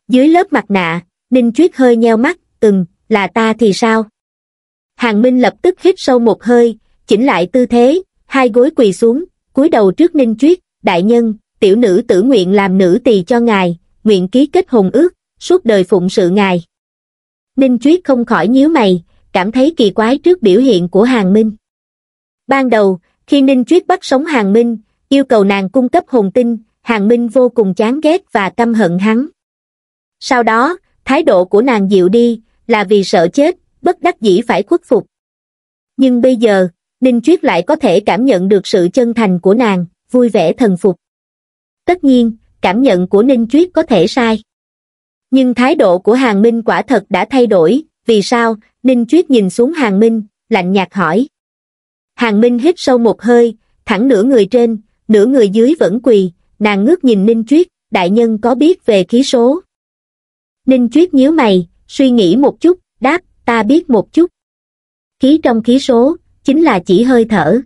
Dưới lớp mặt nạ, Ninh Chuyết hơi nheo mắt, ừm, là ta thì sao? Hàng Minh lập tức hít sâu một hơi, chỉnh lại tư thế, hai gối quỳ xuống, cúi đầu trước Ninh Chuyết, đại nhân, tiểu nữ tử nguyện làm nữ tỳ cho ngài, nguyện ký kết hồn ước, suốt đời phụng sự ngài. Ninh Chuyết không khỏi nhíu mày, cảm thấy kỳ quái trước biểu hiện của Hàng Minh. Ban đầu, khi ninh triết bắt sống hàng minh yêu cầu nàng cung cấp hồn tinh hàng minh vô cùng chán ghét và căm hận hắn sau đó thái độ của nàng dịu đi là vì sợ chết bất đắc dĩ phải khuất phục nhưng bây giờ ninh triết lại có thể cảm nhận được sự chân thành của nàng vui vẻ thần phục tất nhiên cảm nhận của ninh triết có thể sai nhưng thái độ của hàng minh quả thật đã thay đổi vì sao ninh triết nhìn xuống hàng minh lạnh nhạt hỏi Hàng Minh hít sâu một hơi, thẳng nửa người trên, nửa người dưới vẫn quỳ, nàng ngước nhìn Ninh Chuyết, đại nhân có biết về khí số. Ninh Chuyết nhíu mày, suy nghĩ một chút, đáp, ta biết một chút. Khí trong khí số, chính là chỉ hơi thở.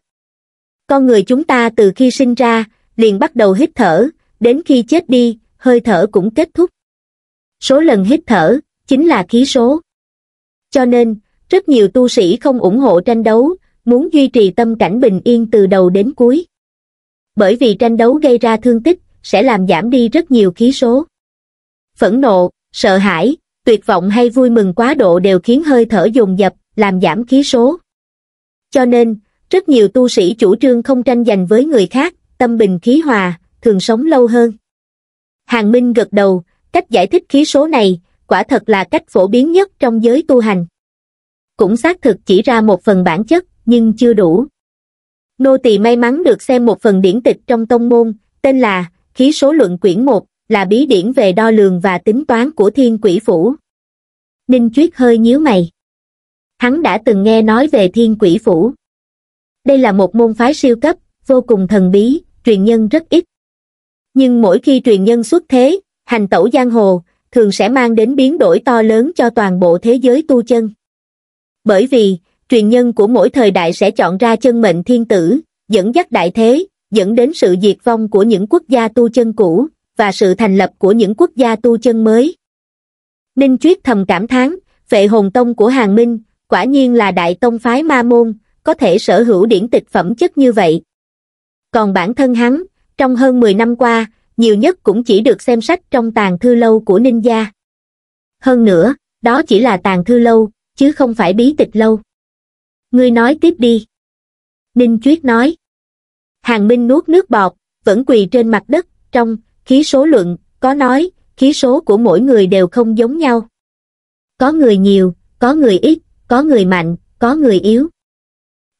Con người chúng ta từ khi sinh ra, liền bắt đầu hít thở, đến khi chết đi, hơi thở cũng kết thúc. Số lần hít thở, chính là khí số. Cho nên, rất nhiều tu sĩ không ủng hộ tranh đấu, muốn duy trì tâm cảnh bình yên từ đầu đến cuối. Bởi vì tranh đấu gây ra thương tích, sẽ làm giảm đi rất nhiều khí số. Phẫn nộ, sợ hãi, tuyệt vọng hay vui mừng quá độ đều khiến hơi thở dồn dập, làm giảm khí số. Cho nên, rất nhiều tu sĩ chủ trương không tranh giành với người khác, tâm bình khí hòa, thường sống lâu hơn. Hàng Minh gật đầu, cách giải thích khí số này, quả thật là cách phổ biến nhất trong giới tu hành. Cũng xác thực chỉ ra một phần bản chất, nhưng chưa đủ. Nô tỳ may mắn được xem một phần điển tịch trong tông môn, tên là Khí số luận quyển 1, là bí điển về đo lường và tính toán của thiên quỷ phủ. Ninh Chuyết hơi nhíu mày. Hắn đã từng nghe nói về thiên quỷ phủ. Đây là một môn phái siêu cấp, vô cùng thần bí, truyền nhân rất ít. Nhưng mỗi khi truyền nhân xuất thế, hành tẩu giang hồ, thường sẽ mang đến biến đổi to lớn cho toàn bộ thế giới tu chân. Bởi vì, truyền nhân của mỗi thời đại sẽ chọn ra chân mệnh thiên tử, dẫn dắt đại thế, dẫn đến sự diệt vong của những quốc gia tu chân cũ, và sự thành lập của những quốc gia tu chân mới. Ninh Chuyết thầm cảm thán, vệ hồn tông của Hàng Minh, quả nhiên là đại tông phái ma môn, có thể sở hữu điển tịch phẩm chất như vậy. Còn bản thân hắn, trong hơn 10 năm qua, nhiều nhất cũng chỉ được xem sách trong tàn thư lâu của Ninh Gia. Hơn nữa, đó chỉ là tàn thư lâu, chứ không phải bí tịch lâu ngươi nói tiếp đi. Ninh Chuyết nói. Hàng Minh nuốt nước bọt, vẫn quỳ trên mặt đất, trong, khí số luận, có nói, khí số của mỗi người đều không giống nhau. Có người nhiều, có người ít, có người mạnh, có người yếu.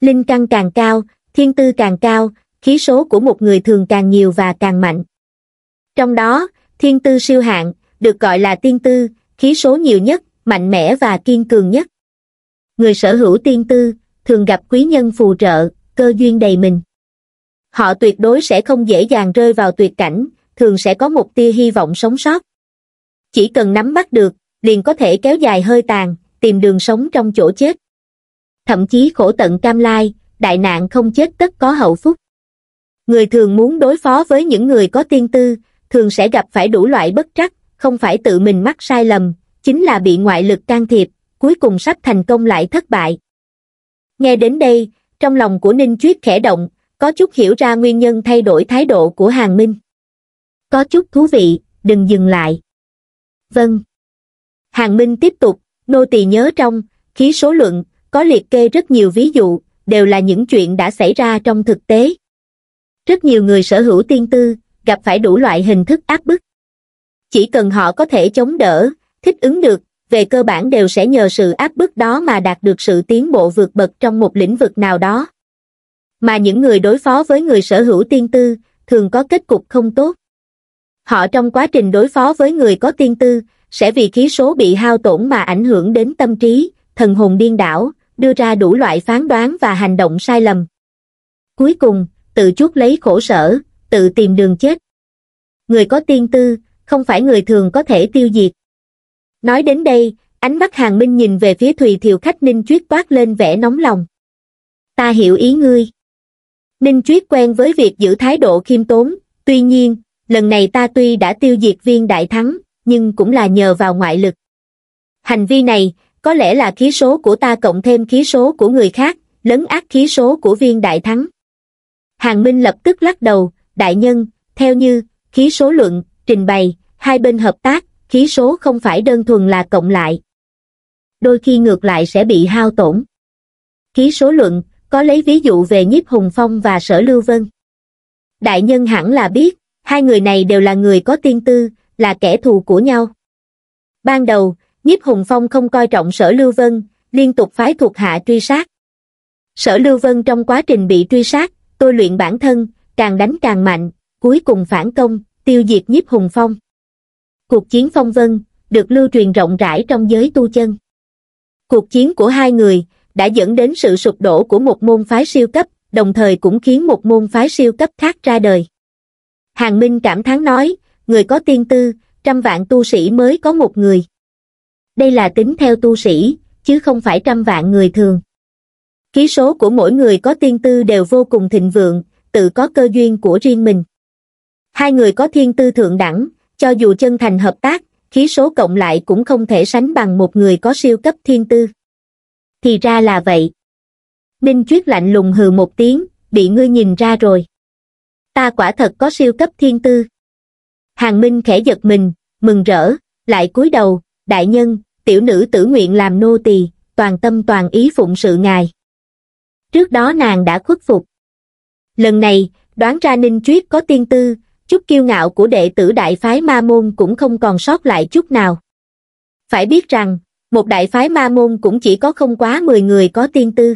Linh căn càng cao, thiên tư càng cao, khí số của một người thường càng nhiều và càng mạnh. Trong đó, thiên tư siêu hạng, được gọi là tiên tư, khí số nhiều nhất, mạnh mẽ và kiên cường nhất. Người sở hữu tiên tư, thường gặp quý nhân phù trợ, cơ duyên đầy mình. Họ tuyệt đối sẽ không dễ dàng rơi vào tuyệt cảnh, thường sẽ có một tia hy vọng sống sót. Chỉ cần nắm bắt được, liền có thể kéo dài hơi tàn, tìm đường sống trong chỗ chết. Thậm chí khổ tận cam lai, đại nạn không chết tất có hậu phúc. Người thường muốn đối phó với những người có tiên tư, thường sẽ gặp phải đủ loại bất trắc, không phải tự mình mắc sai lầm, chính là bị ngoại lực can thiệp, cuối cùng sắp thành công lại thất bại nghe đến đây trong lòng của ninh chuyết khẽ động có chút hiểu ra nguyên nhân thay đổi thái độ của hàng minh có chút thú vị đừng dừng lại vâng hàng minh tiếp tục nô tỳ nhớ trong khí số luận có liệt kê rất nhiều ví dụ đều là những chuyện đã xảy ra trong thực tế rất nhiều người sở hữu tiên tư gặp phải đủ loại hình thức áp bức chỉ cần họ có thể chống đỡ thích ứng được về cơ bản đều sẽ nhờ sự áp bức đó mà đạt được sự tiến bộ vượt bậc trong một lĩnh vực nào đó. Mà những người đối phó với người sở hữu tiên tư, thường có kết cục không tốt. Họ trong quá trình đối phó với người có tiên tư, sẽ vì khí số bị hao tổn mà ảnh hưởng đến tâm trí, thần hồn điên đảo, đưa ra đủ loại phán đoán và hành động sai lầm. Cuối cùng, tự chuốc lấy khổ sở, tự tìm đường chết. Người có tiên tư, không phải người thường có thể tiêu diệt. Nói đến đây, ánh mắt Hàng Minh nhìn về phía Thùy Thiều khách Ninh Chuyết toát lên vẻ nóng lòng. Ta hiểu ý ngươi. Ninh Chuyết quen với việc giữ thái độ khiêm tốn, tuy nhiên, lần này ta tuy đã tiêu diệt viên đại thắng, nhưng cũng là nhờ vào ngoại lực. Hành vi này, có lẽ là khí số của ta cộng thêm khí số của người khác, lấn át khí số của viên đại thắng. Hàng Minh lập tức lắc đầu, đại nhân, theo như, khí số luận, trình bày, hai bên hợp tác, khí số không phải đơn thuần là cộng lại. Đôi khi ngược lại sẽ bị hao tổn. Khí số luận, có lấy ví dụ về nhiếp hùng phong và sở lưu vân. Đại nhân hẳn là biết, hai người này đều là người có tiên tư, là kẻ thù của nhau. Ban đầu, nhiếp hùng phong không coi trọng sở lưu vân, liên tục phái thuộc hạ truy sát. Sở lưu vân trong quá trình bị truy sát, tôi luyện bản thân, càng đánh càng mạnh, cuối cùng phản công, tiêu diệt nhiếp hùng phong cuộc chiến phong vân, được lưu truyền rộng rãi trong giới tu chân. Cuộc chiến của hai người đã dẫn đến sự sụp đổ của một môn phái siêu cấp, đồng thời cũng khiến một môn phái siêu cấp khác ra đời. Hàng Minh cảm thán nói, người có tiên tư, trăm vạn tu sĩ mới có một người. Đây là tính theo tu sĩ, chứ không phải trăm vạn người thường. Ký số của mỗi người có tiên tư đều vô cùng thịnh vượng, tự có cơ duyên của riêng mình. Hai người có thiên tư thượng đẳng, cho dù chân thành hợp tác khí số cộng lại cũng không thể sánh bằng một người có siêu cấp thiên tư thì ra là vậy ninh chuyết lạnh lùng hừ một tiếng bị ngươi nhìn ra rồi ta quả thật có siêu cấp thiên tư hàng minh khẽ giật mình mừng rỡ lại cúi đầu đại nhân tiểu nữ tử nguyện làm nô tỳ toàn tâm toàn ý phụng sự ngài trước đó nàng đã khuất phục lần này đoán ra ninh chuyết có tiên tư chút kiêu ngạo của đệ tử đại phái ma môn cũng không còn sót lại chút nào. Phải biết rằng, một đại phái ma môn cũng chỉ có không quá 10 người có tiên tư.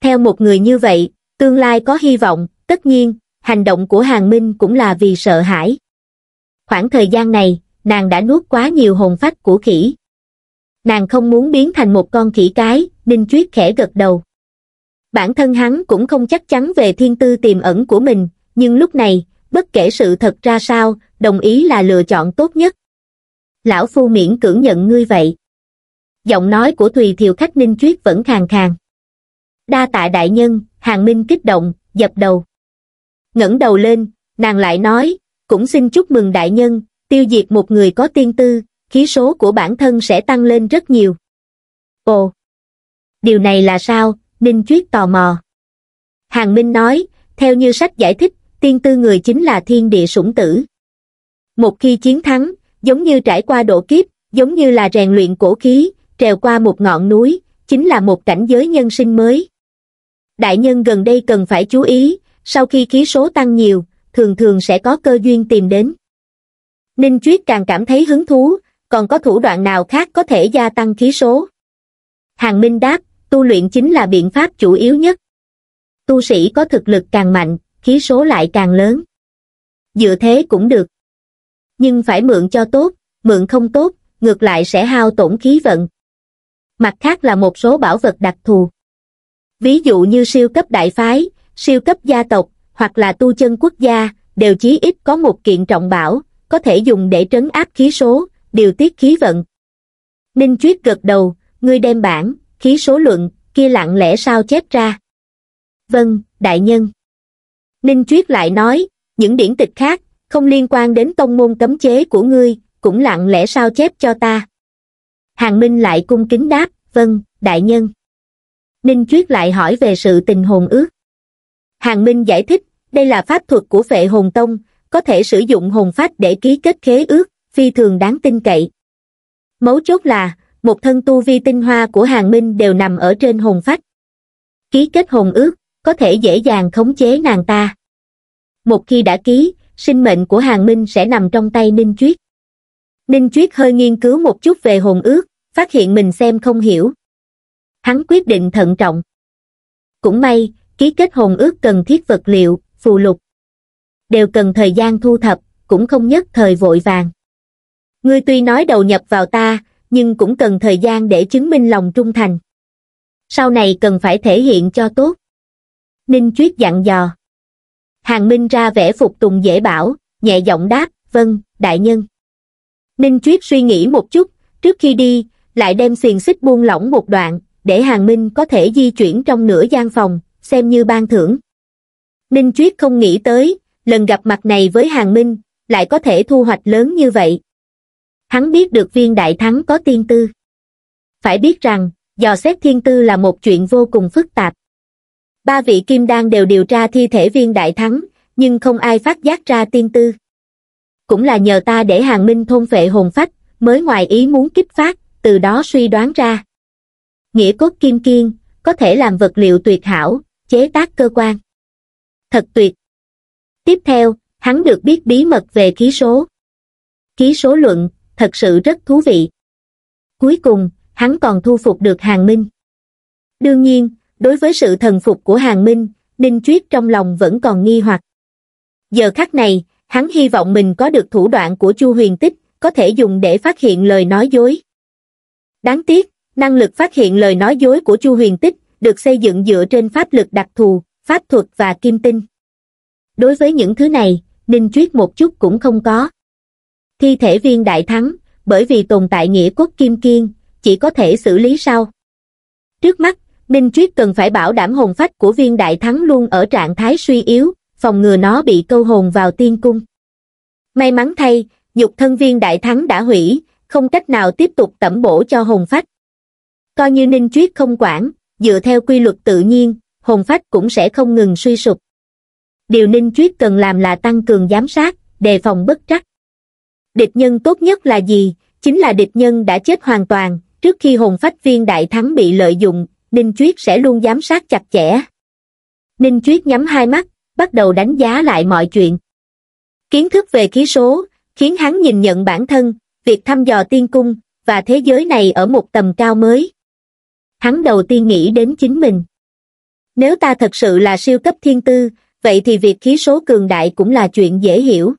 Theo một người như vậy, tương lai có hy vọng, tất nhiên, hành động của Hàng Minh cũng là vì sợ hãi. Khoảng thời gian này, nàng đã nuốt quá nhiều hồn phách của khỉ. Nàng không muốn biến thành một con khỉ cái, Ninh Chuyết khẽ gật đầu. Bản thân hắn cũng không chắc chắn về thiên tư tiềm ẩn của mình, nhưng lúc này, bất kể sự thật ra sao, đồng ý là lựa chọn tốt nhất. Lão Phu miễn cưỡng nhận ngươi vậy. Giọng nói của Thùy Thiều Khách Ninh Chuyết vẫn khàn khàn. Đa tạ đại nhân, Hàng Minh kích động, dập đầu. ngẩng đầu lên, nàng lại nói, cũng xin chúc mừng đại nhân, tiêu diệt một người có tiên tư, khí số của bản thân sẽ tăng lên rất nhiều. Ồ, điều này là sao? Ninh Chuyết tò mò. Hàng Minh nói, theo như sách giải thích, tiên tư người chính là thiên địa sủng tử. Một khi chiến thắng, giống như trải qua độ kiếp, giống như là rèn luyện cổ khí, trèo qua một ngọn núi, chính là một cảnh giới nhân sinh mới. Đại nhân gần đây cần phải chú ý, sau khi khí số tăng nhiều, thường thường sẽ có cơ duyên tìm đến. Ninh Chuyết càng cảm thấy hứng thú, còn có thủ đoạn nào khác có thể gia tăng khí số? Hàng Minh đáp, tu luyện chính là biện pháp chủ yếu nhất. Tu sĩ có thực lực càng mạnh, khí số lại càng lớn. Dựa thế cũng được. Nhưng phải mượn cho tốt, mượn không tốt, ngược lại sẽ hao tổn khí vận. Mặt khác là một số bảo vật đặc thù. Ví dụ như siêu cấp đại phái, siêu cấp gia tộc, hoặc là tu chân quốc gia, đều chí ít có một kiện trọng bảo, có thể dùng để trấn áp khí số, điều tiết khí vận. Ninh Chuyết gật đầu, ngươi đem bản, khí số luận, kia lặng lẽ sao chép ra. Vâng, đại nhân ninh triết lại nói những điển tịch khác không liên quan đến tông môn cấm chế của ngươi cũng lặng lẽ sao chép cho ta hàng minh lại cung kính đáp vâng đại nhân ninh triết lại hỏi về sự tình hồn ước hàng minh giải thích đây là pháp thuật của vệ hồn tông có thể sử dụng hồn phách để ký kết khế ước phi thường đáng tin cậy mấu chốt là một thân tu vi tinh hoa của hàng minh đều nằm ở trên hồn phách ký kết hồn ước có thể dễ dàng khống chế nàng ta một khi đã ký sinh mệnh của hàng minh sẽ nằm trong tay ninh chuyết ninh chuyết hơi nghiên cứu một chút về hồn ước phát hiện mình xem không hiểu hắn quyết định thận trọng cũng may ký kết hồn ước cần thiết vật liệu phù lục đều cần thời gian thu thập cũng không nhất thời vội vàng ngươi tuy nói đầu nhập vào ta nhưng cũng cần thời gian để chứng minh lòng trung thành sau này cần phải thể hiện cho tốt Ninh Chuyết dặn dò. Hàng Minh ra vẻ phục tùng dễ bảo, nhẹ giọng đáp, vâng, đại nhân. Ninh Chuyết suy nghĩ một chút, trước khi đi, lại đem xiềng xích buông lỏng một đoạn, để Hàng Minh có thể di chuyển trong nửa gian phòng, xem như ban thưởng. Ninh Chuyết không nghĩ tới, lần gặp mặt này với Hàng Minh, lại có thể thu hoạch lớn như vậy. Hắn biết được viên đại thắng có tiên tư. Phải biết rằng, dò xét thiên tư là một chuyện vô cùng phức tạp ba vị kim đan đều điều tra thi thể viên đại thắng nhưng không ai phát giác ra tiên tư cũng là nhờ ta để hàng minh thôn phệ hồn phách mới ngoài ý muốn kích phát từ đó suy đoán ra nghĩa cốt kim kiên có thể làm vật liệu tuyệt hảo chế tác cơ quan thật tuyệt tiếp theo hắn được biết bí mật về khí số khí số luận thật sự rất thú vị cuối cùng hắn còn thu phục được hàng minh đương nhiên đối với sự thần phục của Hàng Minh, Ninh Chuyết trong lòng vẫn còn nghi hoặc. Giờ khắc này, hắn hy vọng mình có được thủ đoạn của Chu Huyền Tích, có thể dùng để phát hiện lời nói dối. Đáng tiếc, năng lực phát hiện lời nói dối của Chu Huyền Tích được xây dựng dựa trên pháp lực đặc thù, pháp thuật và kim tinh. Đối với những thứ này, Ninh Chuyết một chút cũng không có. Thi thể viên đại thắng, bởi vì tồn tại nghĩa quốc kim kiên, chỉ có thể xử lý sau. Trước mắt, Minh Triết cần phải bảo đảm hồn phách của viên đại thắng luôn ở trạng thái suy yếu, phòng ngừa nó bị câu hồn vào tiên cung. May mắn thay, nhục thân viên đại thắng đã hủy, không cách nào tiếp tục tẩm bổ cho hồn phách. Coi như Ninh Triết không quản, dựa theo quy luật tự nhiên, hồn phách cũng sẽ không ngừng suy sụp. Điều Ninh Triết cần làm là tăng cường giám sát, đề phòng bất trắc. Địch nhân tốt nhất là gì? Chính là địch nhân đã chết hoàn toàn, trước khi hồn phách viên đại thắng bị lợi dụng, ninh chuyết sẽ luôn giám sát chặt chẽ ninh chuyết nhắm hai mắt bắt đầu đánh giá lại mọi chuyện kiến thức về khí số khiến hắn nhìn nhận bản thân việc thăm dò tiên cung và thế giới này ở một tầm cao mới hắn đầu tiên nghĩ đến chính mình nếu ta thật sự là siêu cấp thiên tư vậy thì việc khí số cường đại cũng là chuyện dễ hiểu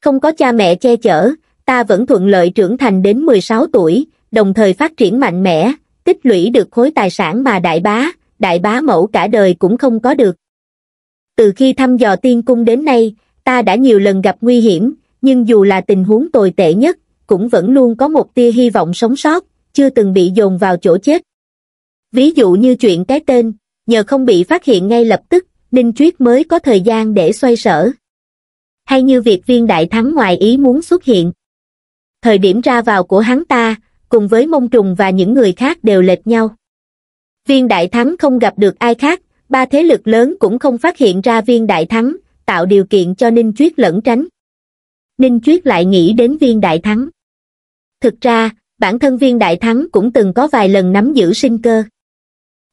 không có cha mẹ che chở ta vẫn thuận lợi trưởng thành đến 16 tuổi đồng thời phát triển mạnh mẽ tích lũy được khối tài sản mà đại bá, đại bá mẫu cả đời cũng không có được. Từ khi thăm dò tiên cung đến nay, ta đã nhiều lần gặp nguy hiểm, nhưng dù là tình huống tồi tệ nhất, cũng vẫn luôn có một tia hy vọng sống sót, chưa từng bị dồn vào chỗ chết. Ví dụ như chuyện cái tên, nhờ không bị phát hiện ngay lập tức, Ninh triết mới có thời gian để xoay sở. Hay như việc viên đại thắng ngoài ý muốn xuất hiện. Thời điểm ra vào của hắn ta, cùng với mông trùng và những người khác đều lệch nhau. Viên đại thắng không gặp được ai khác, ba thế lực lớn cũng không phát hiện ra viên đại thắng, tạo điều kiện cho Ninh Chuyết lẩn tránh. Ninh Chuyết lại nghĩ đến viên đại thắng. Thực ra, bản thân viên đại thắng cũng từng có vài lần nắm giữ sinh cơ.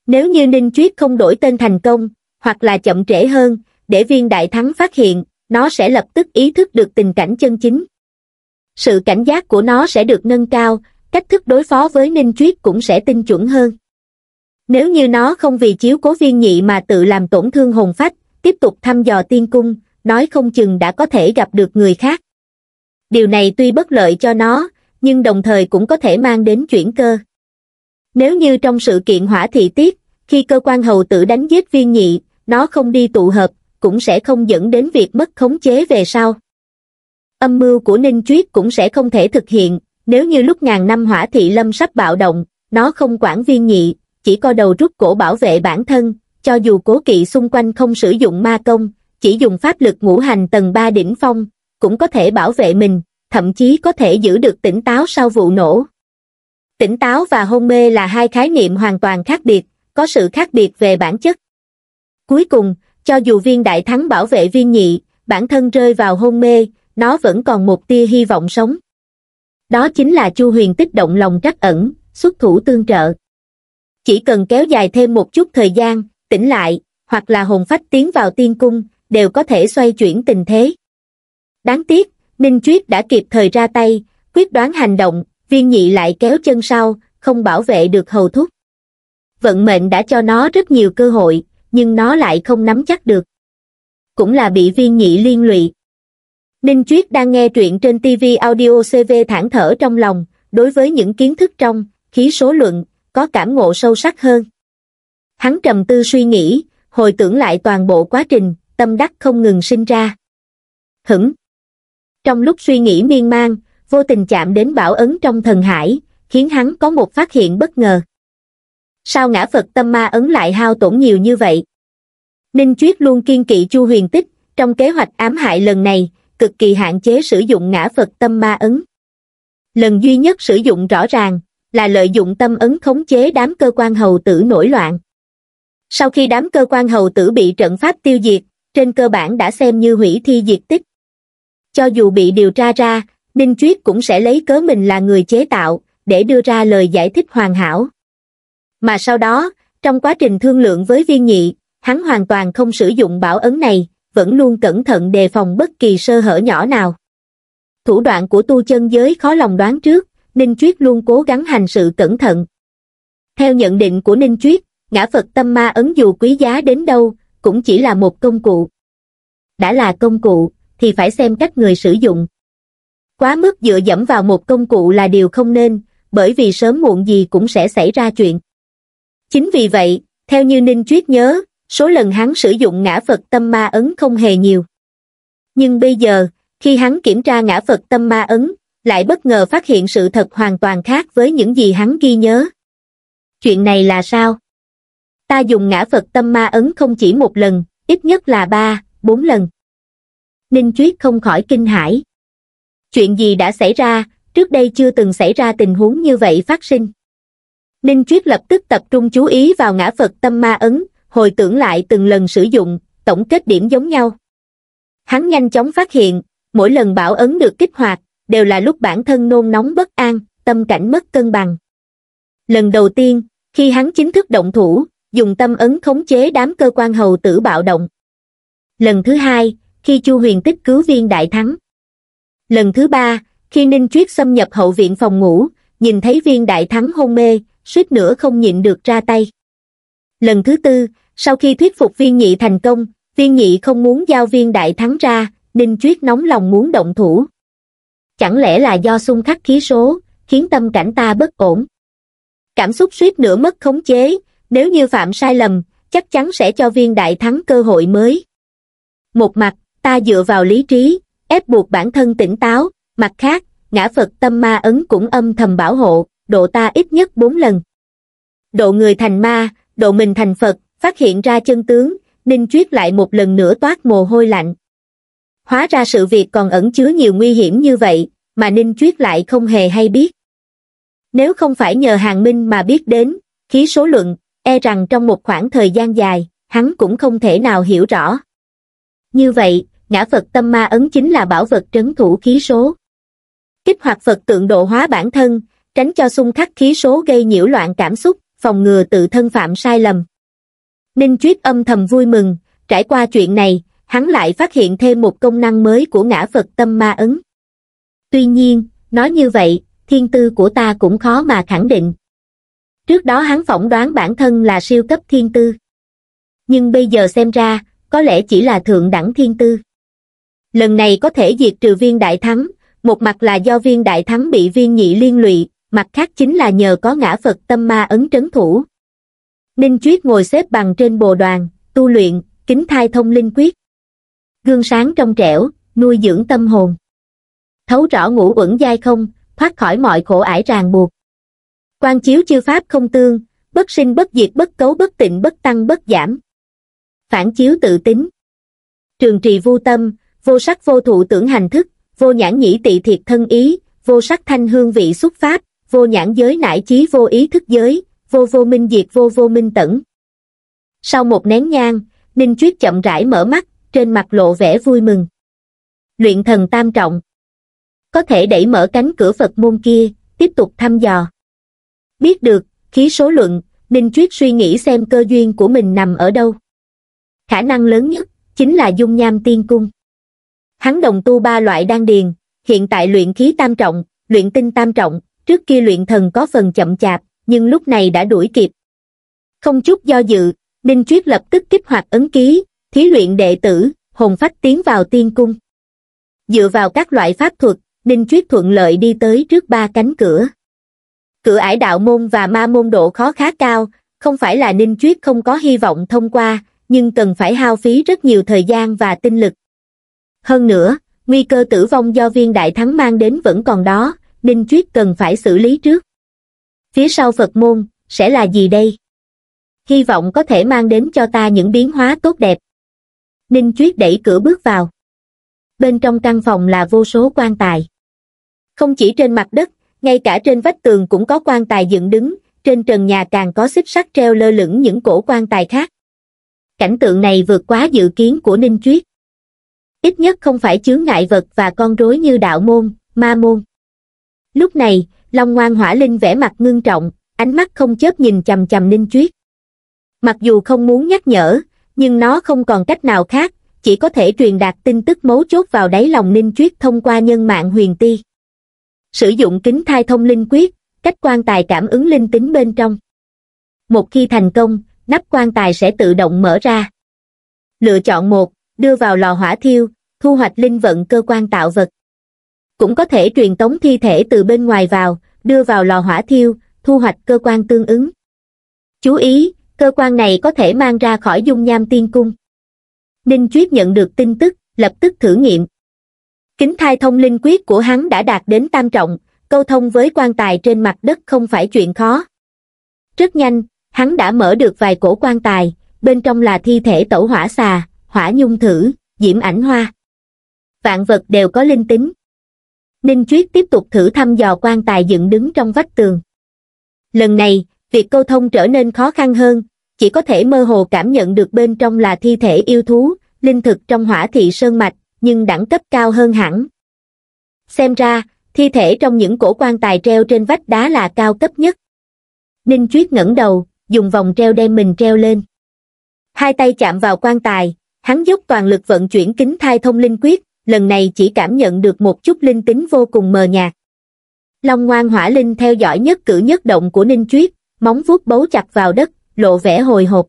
Nếu như Ninh Chuyết không đổi tên thành công, hoặc là chậm trễ hơn, để viên đại thắng phát hiện, nó sẽ lập tức ý thức được tình cảnh chân chính. Sự cảnh giác của nó sẽ được nâng cao, cách thức đối phó với Ninh Chuyết cũng sẽ tinh chuẩn hơn. Nếu như nó không vì chiếu cố viên nhị mà tự làm tổn thương hồn phách, tiếp tục thăm dò tiên cung, nói không chừng đã có thể gặp được người khác. Điều này tuy bất lợi cho nó, nhưng đồng thời cũng có thể mang đến chuyển cơ. Nếu như trong sự kiện hỏa thị tiết, khi cơ quan hầu tử đánh giết viên nhị, nó không đi tụ hợp, cũng sẽ không dẫn đến việc mất khống chế về sau. Âm mưu của Ninh Chuyết cũng sẽ không thể thực hiện, nếu như lúc ngàn năm hỏa thị lâm sắp bạo động, nó không quản viên nhị, chỉ co đầu rút cổ bảo vệ bản thân, cho dù cố kỵ xung quanh không sử dụng ma công, chỉ dùng pháp lực ngũ hành tầng 3 đỉnh phong, cũng có thể bảo vệ mình, thậm chí có thể giữ được tỉnh táo sau vụ nổ. Tỉnh táo và hôn mê là hai khái niệm hoàn toàn khác biệt, có sự khác biệt về bản chất. Cuối cùng, cho dù viên đại thắng bảo vệ viên nhị, bản thân rơi vào hôn mê, nó vẫn còn một tia hy vọng sống đó chính là chu huyền tích động lòng trắc ẩn xuất thủ tương trợ chỉ cần kéo dài thêm một chút thời gian tỉnh lại hoặc là hồn phách tiến vào tiên cung đều có thể xoay chuyển tình thế đáng tiếc ninh Triết đã kịp thời ra tay quyết đoán hành động viên nhị lại kéo chân sau không bảo vệ được hầu thúc vận mệnh đã cho nó rất nhiều cơ hội nhưng nó lại không nắm chắc được cũng là bị viên nhị liên lụy Ninh Chuyết đang nghe truyện trên TV audio CV thản thở trong lòng, đối với những kiến thức trong, khí số luận, có cảm ngộ sâu sắc hơn. Hắn trầm tư suy nghĩ, hồi tưởng lại toàn bộ quá trình, tâm đắc không ngừng sinh ra. Hửng! Trong lúc suy nghĩ miên man, vô tình chạm đến bảo ấn trong thần hải, khiến hắn có một phát hiện bất ngờ. Sao ngã Phật tâm ma ấn lại hao tổn nhiều như vậy? Ninh Chuyết luôn kiên kỵ Chu Huyền Tích, trong kế hoạch ám hại lần này, cực kỳ hạn chế sử dụng ngã Phật tâm ma ấn. Lần duy nhất sử dụng rõ ràng là lợi dụng tâm ấn khống chế đám cơ quan hầu tử nổi loạn. Sau khi đám cơ quan hầu tử bị trận pháp tiêu diệt, trên cơ bản đã xem như hủy thi diệt tích. Cho dù bị điều tra ra, Ninh Chuyết cũng sẽ lấy cớ mình là người chế tạo, để đưa ra lời giải thích hoàn hảo. Mà sau đó, trong quá trình thương lượng với viên nhị, hắn hoàn toàn không sử dụng bảo ấn này, vẫn luôn cẩn thận đề phòng bất kỳ sơ hở nhỏ nào. Thủ đoạn của tu chân giới khó lòng đoán trước, Ninh Chuyết luôn cố gắng hành sự cẩn thận. Theo nhận định của Ninh Chuyết, ngã Phật tâm ma ấn dù quý giá đến đâu, cũng chỉ là một công cụ. Đã là công cụ, thì phải xem cách người sử dụng. Quá mức dựa dẫm vào một công cụ là điều không nên, bởi vì sớm muộn gì cũng sẽ xảy ra chuyện. Chính vì vậy, theo như Ninh Chuyết nhớ, số lần hắn sử dụng ngã Phật tâm ma ấn không hề nhiều. Nhưng bây giờ, khi hắn kiểm tra ngã Phật tâm ma ấn, lại bất ngờ phát hiện sự thật hoàn toàn khác với những gì hắn ghi nhớ. Chuyện này là sao? Ta dùng ngã Phật tâm ma ấn không chỉ một lần, ít nhất là ba, bốn lần. Ninh Chuyết không khỏi kinh hãi. Chuyện gì đã xảy ra, trước đây chưa từng xảy ra tình huống như vậy phát sinh. Ninh Chuyết lập tức tập trung chú ý vào ngã Phật tâm ma ấn, hồi tưởng lại từng lần sử dụng, tổng kết điểm giống nhau. Hắn nhanh chóng phát hiện, mỗi lần bảo ấn được kích hoạt, đều là lúc bản thân nôn nóng bất an, tâm cảnh mất cân bằng. Lần đầu tiên, khi hắn chính thức động thủ, dùng tâm ấn khống chế đám cơ quan hầu tử bạo động. Lần thứ hai, khi Chu Huyền tích cứu viên đại thắng. Lần thứ ba, khi Ninh Chuyết xâm nhập hậu viện phòng ngủ, nhìn thấy viên đại thắng hôn mê, suýt nữa không nhịn được ra tay. Lần thứ tư, sau khi thuyết phục viên nhị thành công, viên nhị không muốn giao viên đại thắng ra, Ninh Chuyết nóng lòng muốn động thủ. Chẳng lẽ là do xung khắc khí số, khiến tâm cảnh ta bất ổn. Cảm xúc suýt nữa mất khống chế, nếu như phạm sai lầm, chắc chắn sẽ cho viên đại thắng cơ hội mới. Một mặt, ta dựa vào lý trí, ép buộc bản thân tỉnh táo, mặt khác, ngã Phật tâm ma ấn cũng âm thầm bảo hộ, độ ta ít nhất bốn lần. Độ người thành ma, độ mình thành Phật, phát hiện ra chân tướng, Ninh Chuyết lại một lần nữa toát mồ hôi lạnh. Hóa ra sự việc còn ẩn chứa nhiều nguy hiểm như vậy, mà Ninh Chuyết lại không hề hay biết. Nếu không phải nhờ Hàng Minh mà biết đến, khí số luận, e rằng trong một khoảng thời gian dài, hắn cũng không thể nào hiểu rõ. Như vậy, ngã Phật tâm ma ấn chính là bảo vật trấn thủ khí số. Kích hoạt Phật tượng độ hóa bản thân, tránh cho xung khắc khí số gây nhiễu loạn cảm xúc, phòng ngừa tự thân phạm sai lầm. Ninh Chuyết âm thầm vui mừng, trải qua chuyện này, hắn lại phát hiện thêm một công năng mới của ngã Phật tâm ma ấn. Tuy nhiên, nói như vậy, thiên tư của ta cũng khó mà khẳng định. Trước đó hắn phỏng đoán bản thân là siêu cấp thiên tư. Nhưng bây giờ xem ra, có lẽ chỉ là thượng đẳng thiên tư. Lần này có thể diệt trừ viên đại thắng, một mặt là do viên đại thắng bị viên nhị liên lụy, mặt khác chính là nhờ có ngã Phật tâm ma ấn trấn thủ. Ninh Chuyết ngồi xếp bằng trên bồ đoàn, tu luyện, kính thai thông linh quyết. Gương sáng trong trẻo, nuôi dưỡng tâm hồn. Thấu rõ ngũ uẩn dai không, thoát khỏi mọi khổ ải ràng buộc. Quan chiếu chư pháp không tương, bất sinh bất diệt bất cấu bất tịnh bất tăng bất giảm. Phản chiếu tự tính. Trường trì vô tâm, vô sắc vô thụ tưởng hành thức, vô nhãn nhĩ tị thiệt thân ý, vô sắc thanh hương vị xuất pháp, vô nhãn giới nải chí vô ý thức giới, vô vô minh diệt vô vô minh tẩn. Sau một nén nhang, Ninh Chuyết chậm rãi mở mắt, trên mặt lộ vẻ vui mừng. Luyện thần tam trọng. Có thể đẩy mở cánh cửa Phật môn kia, tiếp tục thăm dò. Biết được, khí số luận, Ninh Chuyết suy nghĩ xem cơ duyên của mình nằm ở đâu. Khả năng lớn nhất, chính là dung nham tiên cung. Hắn đồng tu ba loại đan điền, hiện tại luyện khí tam trọng, luyện tinh tam trọng, trước kia luyện thần có phần chậm chạp, nhưng lúc này đã đuổi kịp. Không chút do dự, Ninh Triết lập tức kích hoạt ấn ký, thí luyện đệ tử, hồn phách tiến vào tiên cung. Dựa vào các loại pháp thuật, Ninh Triết thuận lợi đi tới trước ba cánh cửa. Cửa ải đạo môn và ma môn độ khó khá cao, không phải là Ninh Triết không có hy vọng thông qua, nhưng cần phải hao phí rất nhiều thời gian và tinh lực. Hơn nữa, nguy cơ tử vong do viên đại thắng mang đến vẫn còn đó, Ninh Chuyết cần phải xử lý trước. Phía sau Phật môn, sẽ là gì đây? Hy vọng có thể mang đến cho ta những biến hóa tốt đẹp. Ninh Chuyết đẩy cửa bước vào. Bên trong căn phòng là vô số quan tài. Không chỉ trên mặt đất, ngay cả trên vách tường cũng có quan tài dựng đứng, trên trần nhà càng có xích sắt treo lơ lửng những cổ quan tài khác. Cảnh tượng này vượt quá dự kiến của Ninh Chuyết. Ít nhất không phải chướng ngại vật và con rối như đạo môn, ma môn. Lúc này, Long Ngoan Hỏa Linh vẻ mặt ngưng trọng, ánh mắt không chớp nhìn chầm chầm Ninh Chuyết. Mặc dù không muốn nhắc nhở, nhưng nó không còn cách nào khác, chỉ có thể truyền đạt tin tức mấu chốt vào đáy lòng Ninh Chuyết thông qua nhân mạng huyền ti. Sử dụng kính thai thông linh quyết, cách quan tài cảm ứng linh tính bên trong. Một khi thành công, nắp quan tài sẽ tự động mở ra. Lựa chọn một, đưa vào lò hỏa thiêu, thu hoạch linh vận cơ quan tạo vật cũng có thể truyền tống thi thể từ bên ngoài vào, đưa vào lò hỏa thiêu, thu hoạch cơ quan tương ứng. Chú ý, cơ quan này có thể mang ra khỏi dung nham tiên cung. Ninh Chuyết nhận được tin tức, lập tức thử nghiệm. Kính thai thông linh quyết của hắn đã đạt đến tam trọng, câu thông với quan tài trên mặt đất không phải chuyện khó. Rất nhanh, hắn đã mở được vài cổ quan tài, bên trong là thi thể tẩu hỏa xà, hỏa nhung thử, diễm ảnh hoa. Vạn vật đều có linh tính ninh chuyết tiếp tục thử thăm dò quan tài dựng đứng trong vách tường lần này việc câu thông trở nên khó khăn hơn chỉ có thể mơ hồ cảm nhận được bên trong là thi thể yêu thú linh thực trong hỏa thị sơn mạch nhưng đẳng cấp cao hơn hẳn xem ra thi thể trong những cổ quan tài treo trên vách đá là cao cấp nhất ninh chuyết ngẩng đầu dùng vòng treo đem mình treo lên hai tay chạm vào quan tài hắn dốc toàn lực vận chuyển kính thai thông linh quyết lần này chỉ cảm nhận được một chút linh tính vô cùng mờ nhạt. Long ngoan hỏa linh theo dõi nhất cử nhất động của Ninh Chuyết, móng vuốt bấu chặt vào đất, lộ vẻ hồi hộp.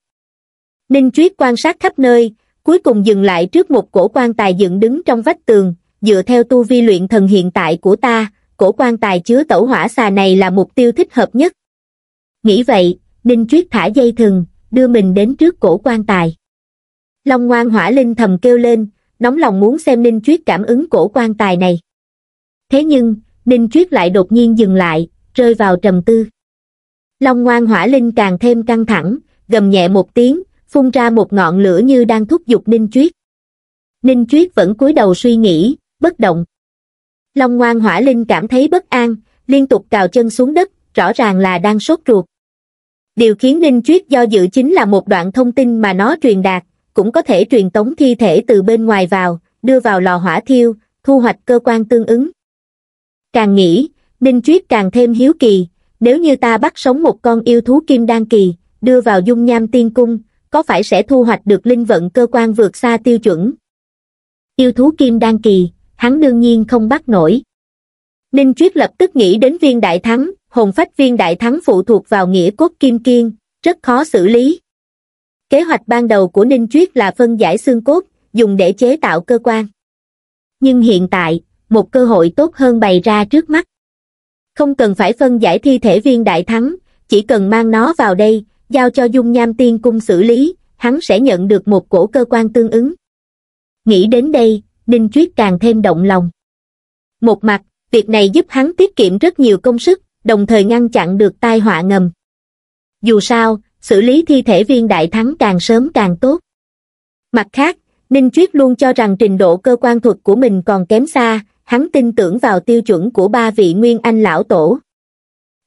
Ninh Chuyết quan sát khắp nơi, cuối cùng dừng lại trước một cổ quan tài dựng đứng trong vách tường, dựa theo tu vi luyện thần hiện tại của ta, cổ quan tài chứa tẩu hỏa xà này là mục tiêu thích hợp nhất. Nghĩ vậy, Ninh Chuyết thả dây thừng, đưa mình đến trước cổ quan tài. Long ngoan hỏa linh thầm kêu lên, nóng lòng muốn xem Ninh Chuyết cảm ứng cổ quan tài này. Thế nhưng, Ninh Chuyết lại đột nhiên dừng lại, rơi vào trầm tư. Long ngoan hỏa linh càng thêm căng thẳng, gầm nhẹ một tiếng, phun ra một ngọn lửa như đang thúc giục Ninh Chuyết. Ninh Chuyết vẫn cúi đầu suy nghĩ, bất động. Long ngoan hỏa linh cảm thấy bất an, liên tục cào chân xuống đất, rõ ràng là đang sốt ruột. Điều khiến Ninh Chuyết do dự chính là một đoạn thông tin mà nó truyền đạt, cũng có thể truyền tống thi thể từ bên ngoài vào, đưa vào lò hỏa thiêu, thu hoạch cơ quan tương ứng. Càng nghĩ, Ninh triết càng thêm hiếu kỳ, nếu như ta bắt sống một con yêu thú kim đan kỳ, đưa vào dung nham tiên cung, có phải sẽ thu hoạch được linh vận cơ quan vượt xa tiêu chuẩn? Yêu thú kim đan kỳ, hắn đương nhiên không bắt nổi. Ninh triết lập tức nghĩ đến viên đại thắng, hồn phách viên đại thắng phụ thuộc vào nghĩa cốt kim kiên, rất khó xử lý, Kế hoạch ban đầu của Ninh Chuyết là phân giải xương cốt, dùng để chế tạo cơ quan. Nhưng hiện tại, một cơ hội tốt hơn bày ra trước mắt. Không cần phải phân giải thi thể viên đại thắng, chỉ cần mang nó vào đây, giao cho dung nham tiên cung xử lý, hắn sẽ nhận được một cổ cơ quan tương ứng. Nghĩ đến đây, Ninh Chuyết càng thêm động lòng. Một mặt, việc này giúp hắn tiết kiệm rất nhiều công sức, đồng thời ngăn chặn được tai họa ngầm. Dù sao, xử lý thi thể viên đại thắng càng sớm càng tốt mặt khác ninh chuyết luôn cho rằng trình độ cơ quan thuật của mình còn kém xa hắn tin tưởng vào tiêu chuẩn của ba vị nguyên anh lão tổ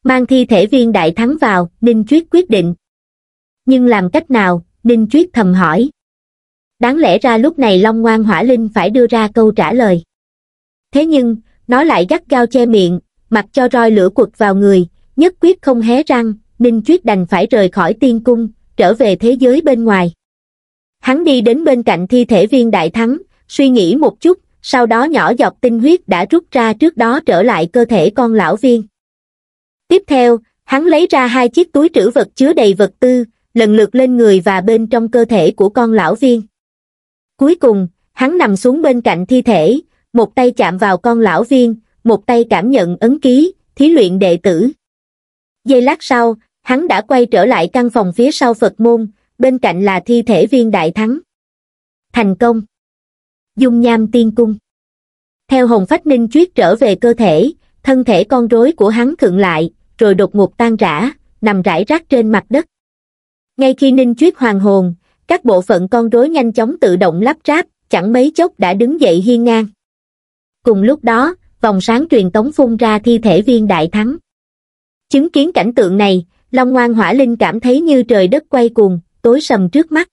mang thi thể viên đại thắng vào ninh chuyết quyết định nhưng làm cách nào ninh chuyết thầm hỏi đáng lẽ ra lúc này long ngoan hỏa linh phải đưa ra câu trả lời thế nhưng nó lại gắt gao che miệng mặc cho roi lửa quật vào người nhất quyết không hé răng Ninh Chuyết đành phải rời khỏi tiên cung, trở về thế giới bên ngoài. Hắn đi đến bên cạnh thi thể viên đại thắng, suy nghĩ một chút, sau đó nhỏ giọt tinh huyết đã rút ra trước đó trở lại cơ thể con lão viên. Tiếp theo, hắn lấy ra hai chiếc túi trữ vật chứa đầy vật tư, lần lượt lên người và bên trong cơ thể của con lão viên. Cuối cùng, hắn nằm xuống bên cạnh thi thể, một tay chạm vào con lão viên, một tay cảm nhận ấn ký, thí luyện đệ tử. Giây lát sau, hắn đã quay trở lại căn phòng phía sau Phật môn, bên cạnh là thi thể viên đại thắng. Thành công. Dung nham tiên cung. Theo Hồng Phách Ninh chuyết trở về cơ thể, thân thể con rối của hắn thượng lại, rồi đột ngột tan rã, nằm rải rác trên mặt đất. Ngay khi Ninh Chuyết hoàng hồn, các bộ phận con rối nhanh chóng tự động lắp ráp, chẳng mấy chốc đã đứng dậy hiên ngang. Cùng lúc đó, vòng sáng truyền tống phun ra thi thể viên đại thắng. Chứng kiến cảnh tượng này, Long ngoan hỏa linh cảm thấy như trời đất quay cuồng, tối sầm trước mắt.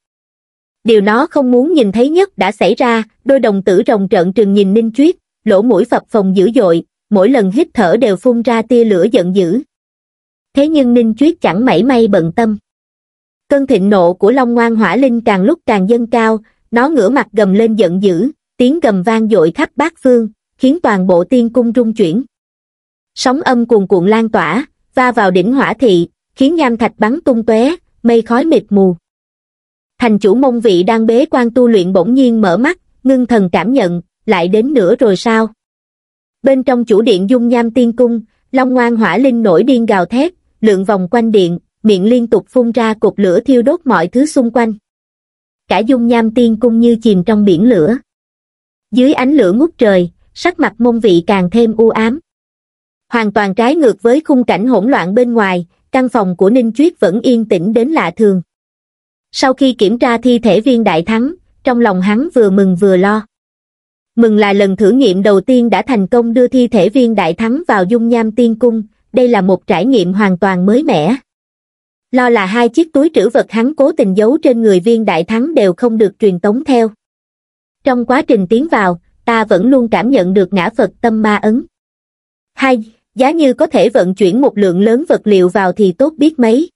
Điều nó không muốn nhìn thấy nhất đã xảy ra, đôi đồng tử rồng trợn trừng nhìn Ninh Chuyết, lỗ mũi phập phồng dữ dội, mỗi lần hít thở đều phun ra tia lửa giận dữ. Thế nhưng Ninh Chuyết chẳng mảy may bận tâm. Cơn thịnh nộ của Long ngoan hỏa linh càng lúc càng dâng cao, nó ngửa mặt gầm lên giận dữ, tiếng gầm vang dội khắp bát phương, khiến toàn bộ tiên cung rung chuyển. Sóng âm cuồn cuộn lan tỏa, va vào đỉnh hỏa thị, khiến nham thạch bắn tung tóe mây khói mịt mù thành chủ mông vị đang bế quan tu luyện bỗng nhiên mở mắt ngưng thần cảm nhận lại đến nữa rồi sao bên trong chủ điện dung nham tiên cung long ngoan hỏa linh nổi điên gào thét lượn vòng quanh điện miệng liên tục phun ra cục lửa thiêu đốt mọi thứ xung quanh cả dung nham tiên cung như chìm trong biển lửa dưới ánh lửa ngút trời sắc mặt mông vị càng thêm u ám hoàn toàn trái ngược với khung cảnh hỗn loạn bên ngoài căn phòng của Ninh Chuyết vẫn yên tĩnh đến lạ thường. Sau khi kiểm tra thi thể viên đại thắng, trong lòng hắn vừa mừng vừa lo. Mừng là lần thử nghiệm đầu tiên đã thành công đưa thi thể viên đại thắng vào dung nham tiên cung, đây là một trải nghiệm hoàn toàn mới mẻ. Lo là hai chiếc túi trữ vật hắn cố tình giấu trên người viên đại thắng đều không được truyền tống theo. Trong quá trình tiến vào, ta vẫn luôn cảm nhận được ngã Phật tâm ma ấn. Hai, giá như có thể vận chuyển một lượng lớn vật liệu vào thì tốt biết mấy.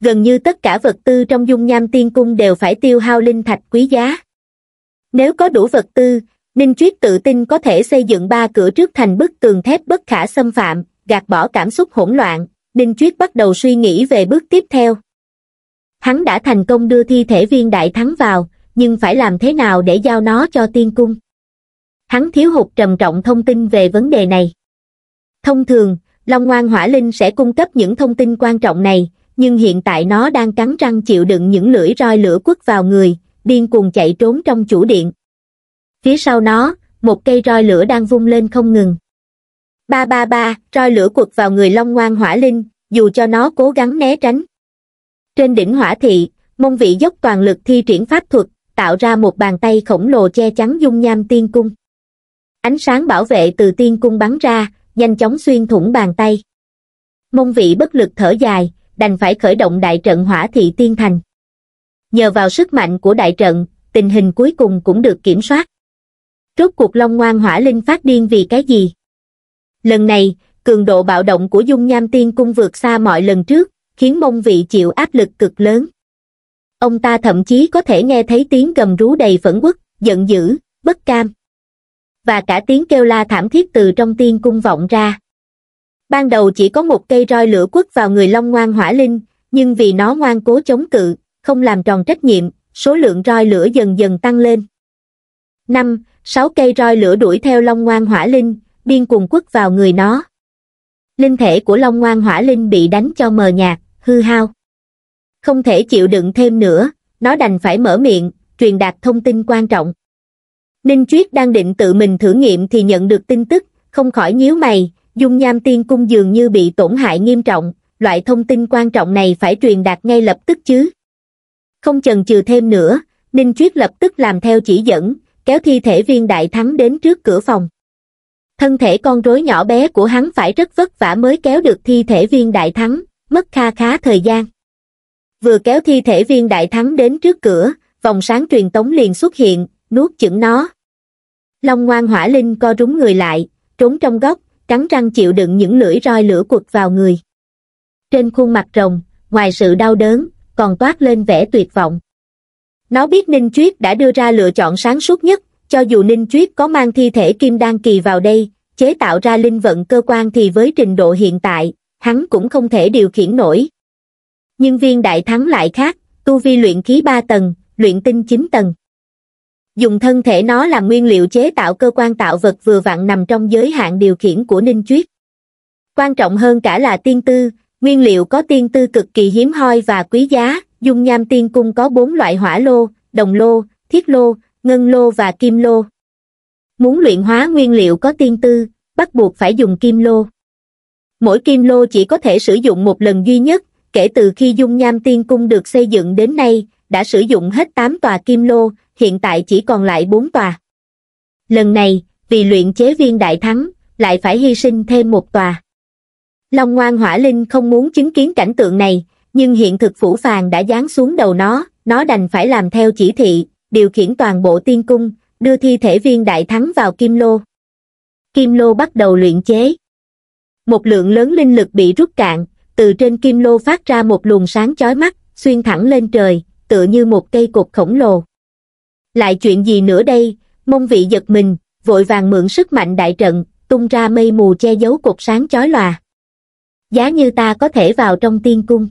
Gần như tất cả vật tư trong dung nham tiên cung đều phải tiêu hao linh thạch quý giá. Nếu có đủ vật tư, Ninh Triết tự tin có thể xây dựng ba cửa trước thành bức tường thép bất khả xâm phạm, gạt bỏ cảm xúc hỗn loạn, Ninh Triết bắt đầu suy nghĩ về bước tiếp theo. Hắn đã thành công đưa thi thể viên đại thắng vào, nhưng phải làm thế nào để giao nó cho tiên cung? Hắn thiếu hụt trầm trọng thông tin về vấn đề này. Thông thường, Long Ngoan Hỏa Linh sẽ cung cấp những thông tin quan trọng này, nhưng hiện tại nó đang cắn răng chịu đựng những lưỡi roi lửa quất vào người, điên cuồng chạy trốn trong chủ điện. Phía sau nó, một cây roi lửa đang vung lên không ngừng. Ba ba ba, roi lửa quật vào người Long Ngoan Hỏa Linh, dù cho nó cố gắng né tránh. Trên đỉnh hỏa thị, môn vị dốc toàn lực thi triển pháp thuật, tạo ra một bàn tay khổng lồ che chắn dung nham tiên cung. Ánh sáng bảo vệ từ tiên cung bắn ra, nhanh chóng xuyên thủng bàn tay. Mông vị bất lực thở dài, đành phải khởi động đại trận hỏa thị tiên thành. Nhờ vào sức mạnh của đại trận, tình hình cuối cùng cũng được kiểm soát. Rốt cuộc Long Ngoan Hỏa Linh phát điên vì cái gì? Lần này, cường độ bạo động của Dung Nham Tiên Cung vượt xa mọi lần trước, khiến mông vị chịu áp lực cực lớn. Ông ta thậm chí có thể nghe thấy tiếng gầm rú đầy phẫn quốc, giận dữ, bất cam và cả tiếng kêu la thảm thiết từ trong tiên cung vọng ra ban đầu chỉ có một cây roi lửa quất vào người long ngoan hỏa linh nhưng vì nó ngoan cố chống cự không làm tròn trách nhiệm số lượng roi lửa dần dần tăng lên năm sáu cây roi lửa đuổi theo long ngoan hỏa linh biên cuồng quất vào người nó linh thể của long ngoan hỏa linh bị đánh cho mờ nhạt hư hao không thể chịu đựng thêm nữa nó đành phải mở miệng truyền đạt thông tin quan trọng Ninh Triết đang định tự mình thử nghiệm thì nhận được tin tức, không khỏi nhíu mày, dung nham tiên cung dường như bị tổn hại nghiêm trọng, loại thông tin quan trọng này phải truyền đạt ngay lập tức chứ. Không chần chừ thêm nữa, Ninh Triết lập tức làm theo chỉ dẫn, kéo thi thể viên đại thắng đến trước cửa phòng. Thân thể con rối nhỏ bé của hắn phải rất vất vả mới kéo được thi thể viên đại thắng, mất kha khá thời gian. Vừa kéo thi thể viên đại thắng đến trước cửa, vòng sáng truyền tống liền xuất hiện, nuốt chửng nó long ngoan hỏa linh co rúng người lại trốn trong góc cắn răng chịu đựng những lưỡi roi lửa quật vào người trên khuôn mặt rồng ngoài sự đau đớn còn toát lên vẻ tuyệt vọng nó biết ninh chuyết đã đưa ra lựa chọn sáng suốt nhất cho dù ninh chuyết có mang thi thể kim đan kỳ vào đây chế tạo ra linh vận cơ quan thì với trình độ hiện tại hắn cũng không thể điều khiển nổi nhưng viên đại thắng lại khác tu vi luyện khí ba tầng luyện tinh chín tầng dùng thân thể nó làm nguyên liệu chế tạo cơ quan tạo vật vừa vặn nằm trong giới hạn điều khiển của ninh chuyết quan trọng hơn cả là tiên tư nguyên liệu có tiên tư cực kỳ hiếm hoi và quý giá dung nham tiên cung có bốn loại hỏa lô đồng lô thiết lô ngân lô và kim lô muốn luyện hóa nguyên liệu có tiên tư bắt buộc phải dùng kim lô mỗi kim lô chỉ có thể sử dụng một lần duy nhất kể từ khi dung nham tiên cung được xây dựng đến nay đã sử dụng hết 8 tòa kim lô, hiện tại chỉ còn lại 4 tòa. Lần này, vì luyện chế viên đại thắng, lại phải hy sinh thêm một tòa. Long ngoan hỏa linh không muốn chứng kiến cảnh tượng này, nhưng hiện thực phủ phàng đã giáng xuống đầu nó, nó đành phải làm theo chỉ thị, điều khiển toàn bộ tiên cung, đưa thi thể viên đại thắng vào kim lô. Kim lô bắt đầu luyện chế. Một lượng lớn linh lực bị rút cạn, từ trên kim lô phát ra một luồng sáng chói mắt, xuyên thẳng lên trời, tựa như một cây cột khổng lồ. Lại chuyện gì nữa đây, mông vị giật mình, vội vàng mượn sức mạnh đại trận, tung ra mây mù che giấu cột sáng chói lòa. Giá như ta có thể vào trong tiên cung.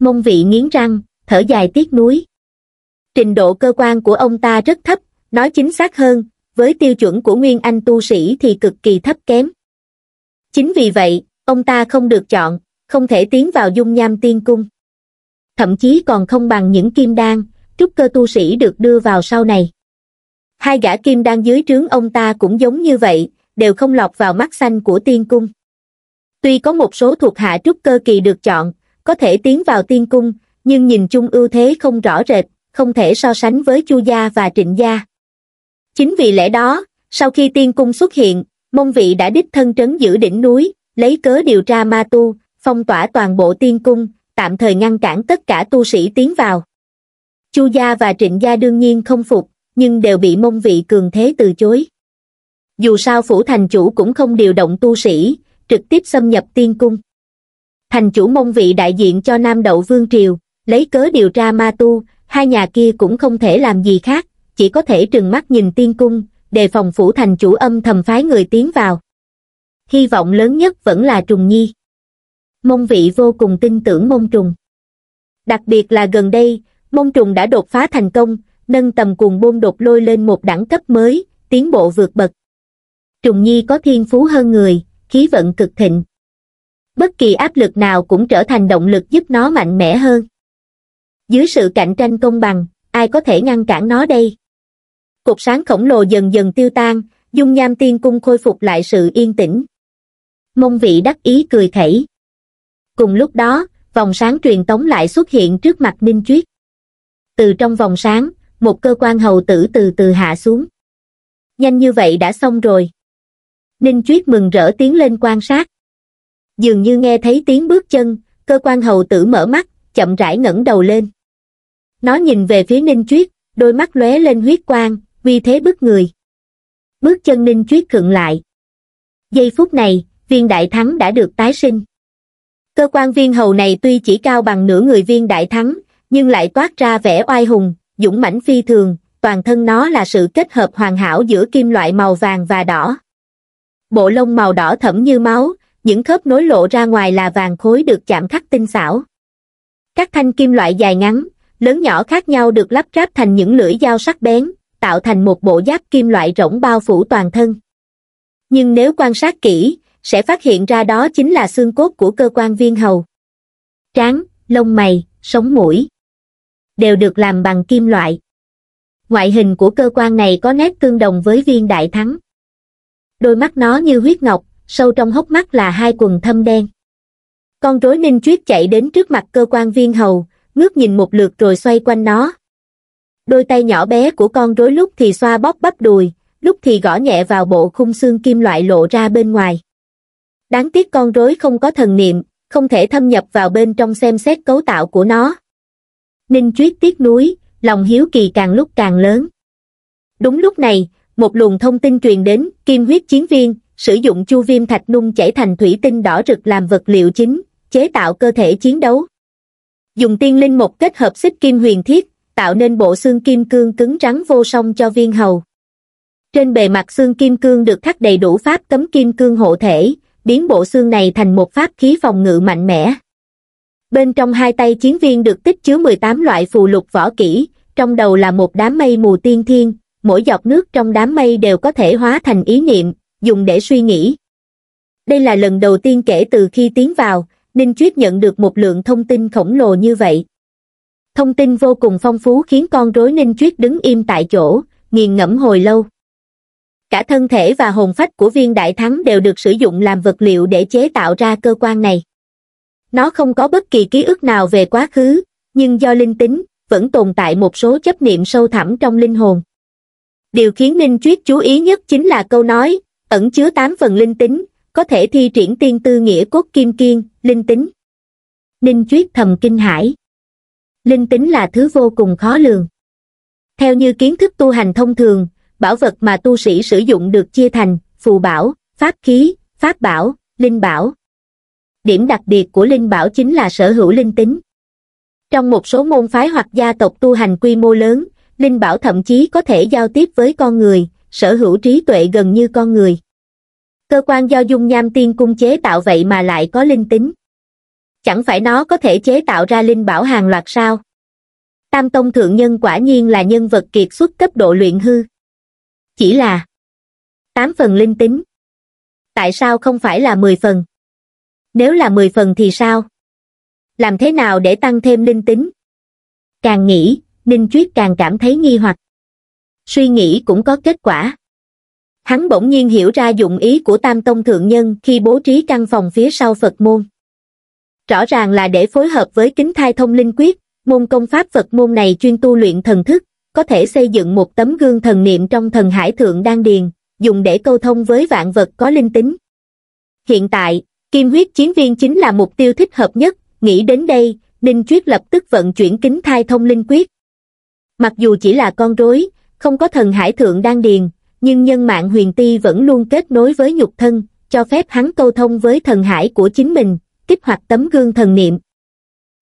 Mông vị nghiến răng, thở dài tiếc núi. Trình độ cơ quan của ông ta rất thấp, nói chính xác hơn, với tiêu chuẩn của nguyên anh tu sĩ thì cực kỳ thấp kém. Chính vì vậy, ông ta không được chọn, không thể tiến vào dung nham tiên cung thậm chí còn không bằng những kim đan, trúc cơ tu sĩ được đưa vào sau này. Hai gã kim đan dưới trướng ông ta cũng giống như vậy, đều không lọt vào mắt xanh của tiên cung. Tuy có một số thuộc hạ trúc cơ kỳ được chọn, có thể tiến vào tiên cung, nhưng nhìn chung ưu thế không rõ rệt, không thể so sánh với Chu gia và Trịnh gia. Chính vì lẽ đó, sau khi tiên cung xuất hiện, mông vị đã đích thân trấn giữ đỉnh núi, lấy cớ điều tra ma tu, phong tỏa toàn bộ tiên cung, tạm thời ngăn cản tất cả tu sĩ tiến vào. Chu gia và trịnh gia đương nhiên không phục, nhưng đều bị mông vị cường thế từ chối. Dù sao phủ thành chủ cũng không điều động tu sĩ, trực tiếp xâm nhập tiên cung. Thành chủ mông vị đại diện cho Nam Đậu Vương Triều, lấy cớ điều tra ma tu, hai nhà kia cũng không thể làm gì khác, chỉ có thể trừng mắt nhìn tiên cung, đề phòng phủ thành chủ âm thầm phái người tiến vào. Hy vọng lớn nhất vẫn là Trùng Nhi mông vị vô cùng tin tưởng mông trùng. Đặc biệt là gần đây, mông trùng đã đột phá thành công, nâng tầm cuồng bôn đột lôi lên một đẳng cấp mới, tiến bộ vượt bậc. Trùng Nhi có thiên phú hơn người, khí vận cực thịnh. Bất kỳ áp lực nào cũng trở thành động lực giúp nó mạnh mẽ hơn. Dưới sự cạnh tranh công bằng, ai có thể ngăn cản nó đây? Cục sáng khổng lồ dần dần tiêu tan, dung nham tiên cung khôi phục lại sự yên tĩnh. Mông vị đắc ý cười khẩy cùng lúc đó vòng sáng truyền tống lại xuất hiện trước mặt ninh chuyết từ trong vòng sáng một cơ quan hầu tử từ từ hạ xuống nhanh như vậy đã xong rồi ninh chuyết mừng rỡ tiến lên quan sát dường như nghe thấy tiếng bước chân cơ quan hầu tử mở mắt chậm rãi ngẩng đầu lên nó nhìn về phía ninh chuyết đôi mắt lóe lên huyết quang vì thế bức người bước chân ninh chuyết khựng lại giây phút này viên đại thắng đã được tái sinh cơ quan viên hầu này tuy chỉ cao bằng nửa người viên đại thắng nhưng lại toát ra vẻ oai hùng dũng mãnh phi thường toàn thân nó là sự kết hợp hoàn hảo giữa kim loại màu vàng và đỏ bộ lông màu đỏ thẫm như máu những khớp nối lộ ra ngoài là vàng khối được chạm khắc tinh xảo các thanh kim loại dài ngắn lớn nhỏ khác nhau được lắp ráp thành những lưỡi dao sắc bén tạo thành một bộ giáp kim loại rỗng bao phủ toàn thân nhưng nếu quan sát kỹ sẽ phát hiện ra đó chính là xương cốt của cơ quan viên hầu tráng, lông mày sống mũi đều được làm bằng kim loại ngoại hình của cơ quan này có nét tương đồng với viên đại thắng đôi mắt nó như huyết ngọc sâu trong hốc mắt là hai quần thâm đen con rối ninh chuyết chạy đến trước mặt cơ quan viên hầu ngước nhìn một lượt rồi xoay quanh nó đôi tay nhỏ bé của con rối lúc thì xoa bóp bắp đùi lúc thì gõ nhẹ vào bộ khung xương kim loại lộ ra bên ngoài đáng tiếc con rối không có thần niệm không thể thâm nhập vào bên trong xem xét cấu tạo của nó ninh chuyết tiếc núi lòng hiếu kỳ càng lúc càng lớn đúng lúc này một luồng thông tin truyền đến kim huyết chiến viên sử dụng chu viêm thạch nung chảy thành thủy tinh đỏ rực làm vật liệu chính chế tạo cơ thể chiến đấu dùng tiên linh một kết hợp xích kim huyền thiết tạo nên bộ xương kim cương cứng rắn vô song cho viên hầu trên bề mặt xương kim cương được thắt đầy đủ pháp cấm kim cương hộ thể biến bộ xương này thành một pháp khí phòng ngự mạnh mẽ. Bên trong hai tay chiến viên được tích chứa 18 loại phù lục võ kỹ, trong đầu là một đám mây mù tiên thiên, mỗi giọt nước trong đám mây đều có thể hóa thành ý niệm, dùng để suy nghĩ. Đây là lần đầu tiên kể từ khi tiến vào, Ninh Chuyết nhận được một lượng thông tin khổng lồ như vậy. Thông tin vô cùng phong phú khiến con rối Ninh Chuyết đứng im tại chỗ, nghiền ngẫm hồi lâu cả thân thể và hồn phách của viên đại thắng đều được sử dụng làm vật liệu để chế tạo ra cơ quan này nó không có bất kỳ ký ức nào về quá khứ nhưng do linh tính vẫn tồn tại một số chấp niệm sâu thẳm trong linh hồn điều khiến ninh triết chú ý nhất chính là câu nói ẩn chứa tám phần linh tính có thể thi triển tiên tư nghĩa cốt kim kiên linh tính ninh triết thầm kinh hãi linh tính là thứ vô cùng khó lường theo như kiến thức tu hành thông thường bảo vật mà tu sĩ sử dụng được chia thành phù bảo, pháp khí, pháp bảo, linh bảo. Điểm đặc biệt của linh bảo chính là sở hữu linh tính. Trong một số môn phái hoặc gia tộc tu hành quy mô lớn, linh bảo thậm chí có thể giao tiếp với con người, sở hữu trí tuệ gần như con người. Cơ quan do dung nham tiên cung chế tạo vậy mà lại có linh tính. Chẳng phải nó có thể chế tạo ra linh bảo hàng loạt sao? Tam Tông Thượng Nhân quả nhiên là nhân vật kiệt xuất cấp độ luyện hư. Chỉ là 8 phần linh tính. Tại sao không phải là 10 phần? Nếu là 10 phần thì sao? Làm thế nào để tăng thêm linh tính? Càng nghĩ, Ninh Chuyết càng cảm thấy nghi hoặc. Suy nghĩ cũng có kết quả. Hắn bỗng nhiên hiểu ra dụng ý của Tam Tông Thượng Nhân khi bố trí căn phòng phía sau Phật môn. Rõ ràng là để phối hợp với kính thai thông linh quyết, môn công pháp Phật môn này chuyên tu luyện thần thức, có thể xây dựng một tấm gương thần niệm trong thần hải thượng đan điền, dùng để câu thông với vạn vật có linh tính. Hiện tại, kim huyết chiến viên chính là mục tiêu thích hợp nhất, nghĩ đến đây, Ninh Chuyết lập tức vận chuyển kính thai thông linh quyết. Mặc dù chỉ là con rối, không có thần hải thượng đan điền, nhưng nhân mạng huyền ti vẫn luôn kết nối với nhục thân, cho phép hắn câu thông với thần hải của chính mình, kích hoạt tấm gương thần niệm.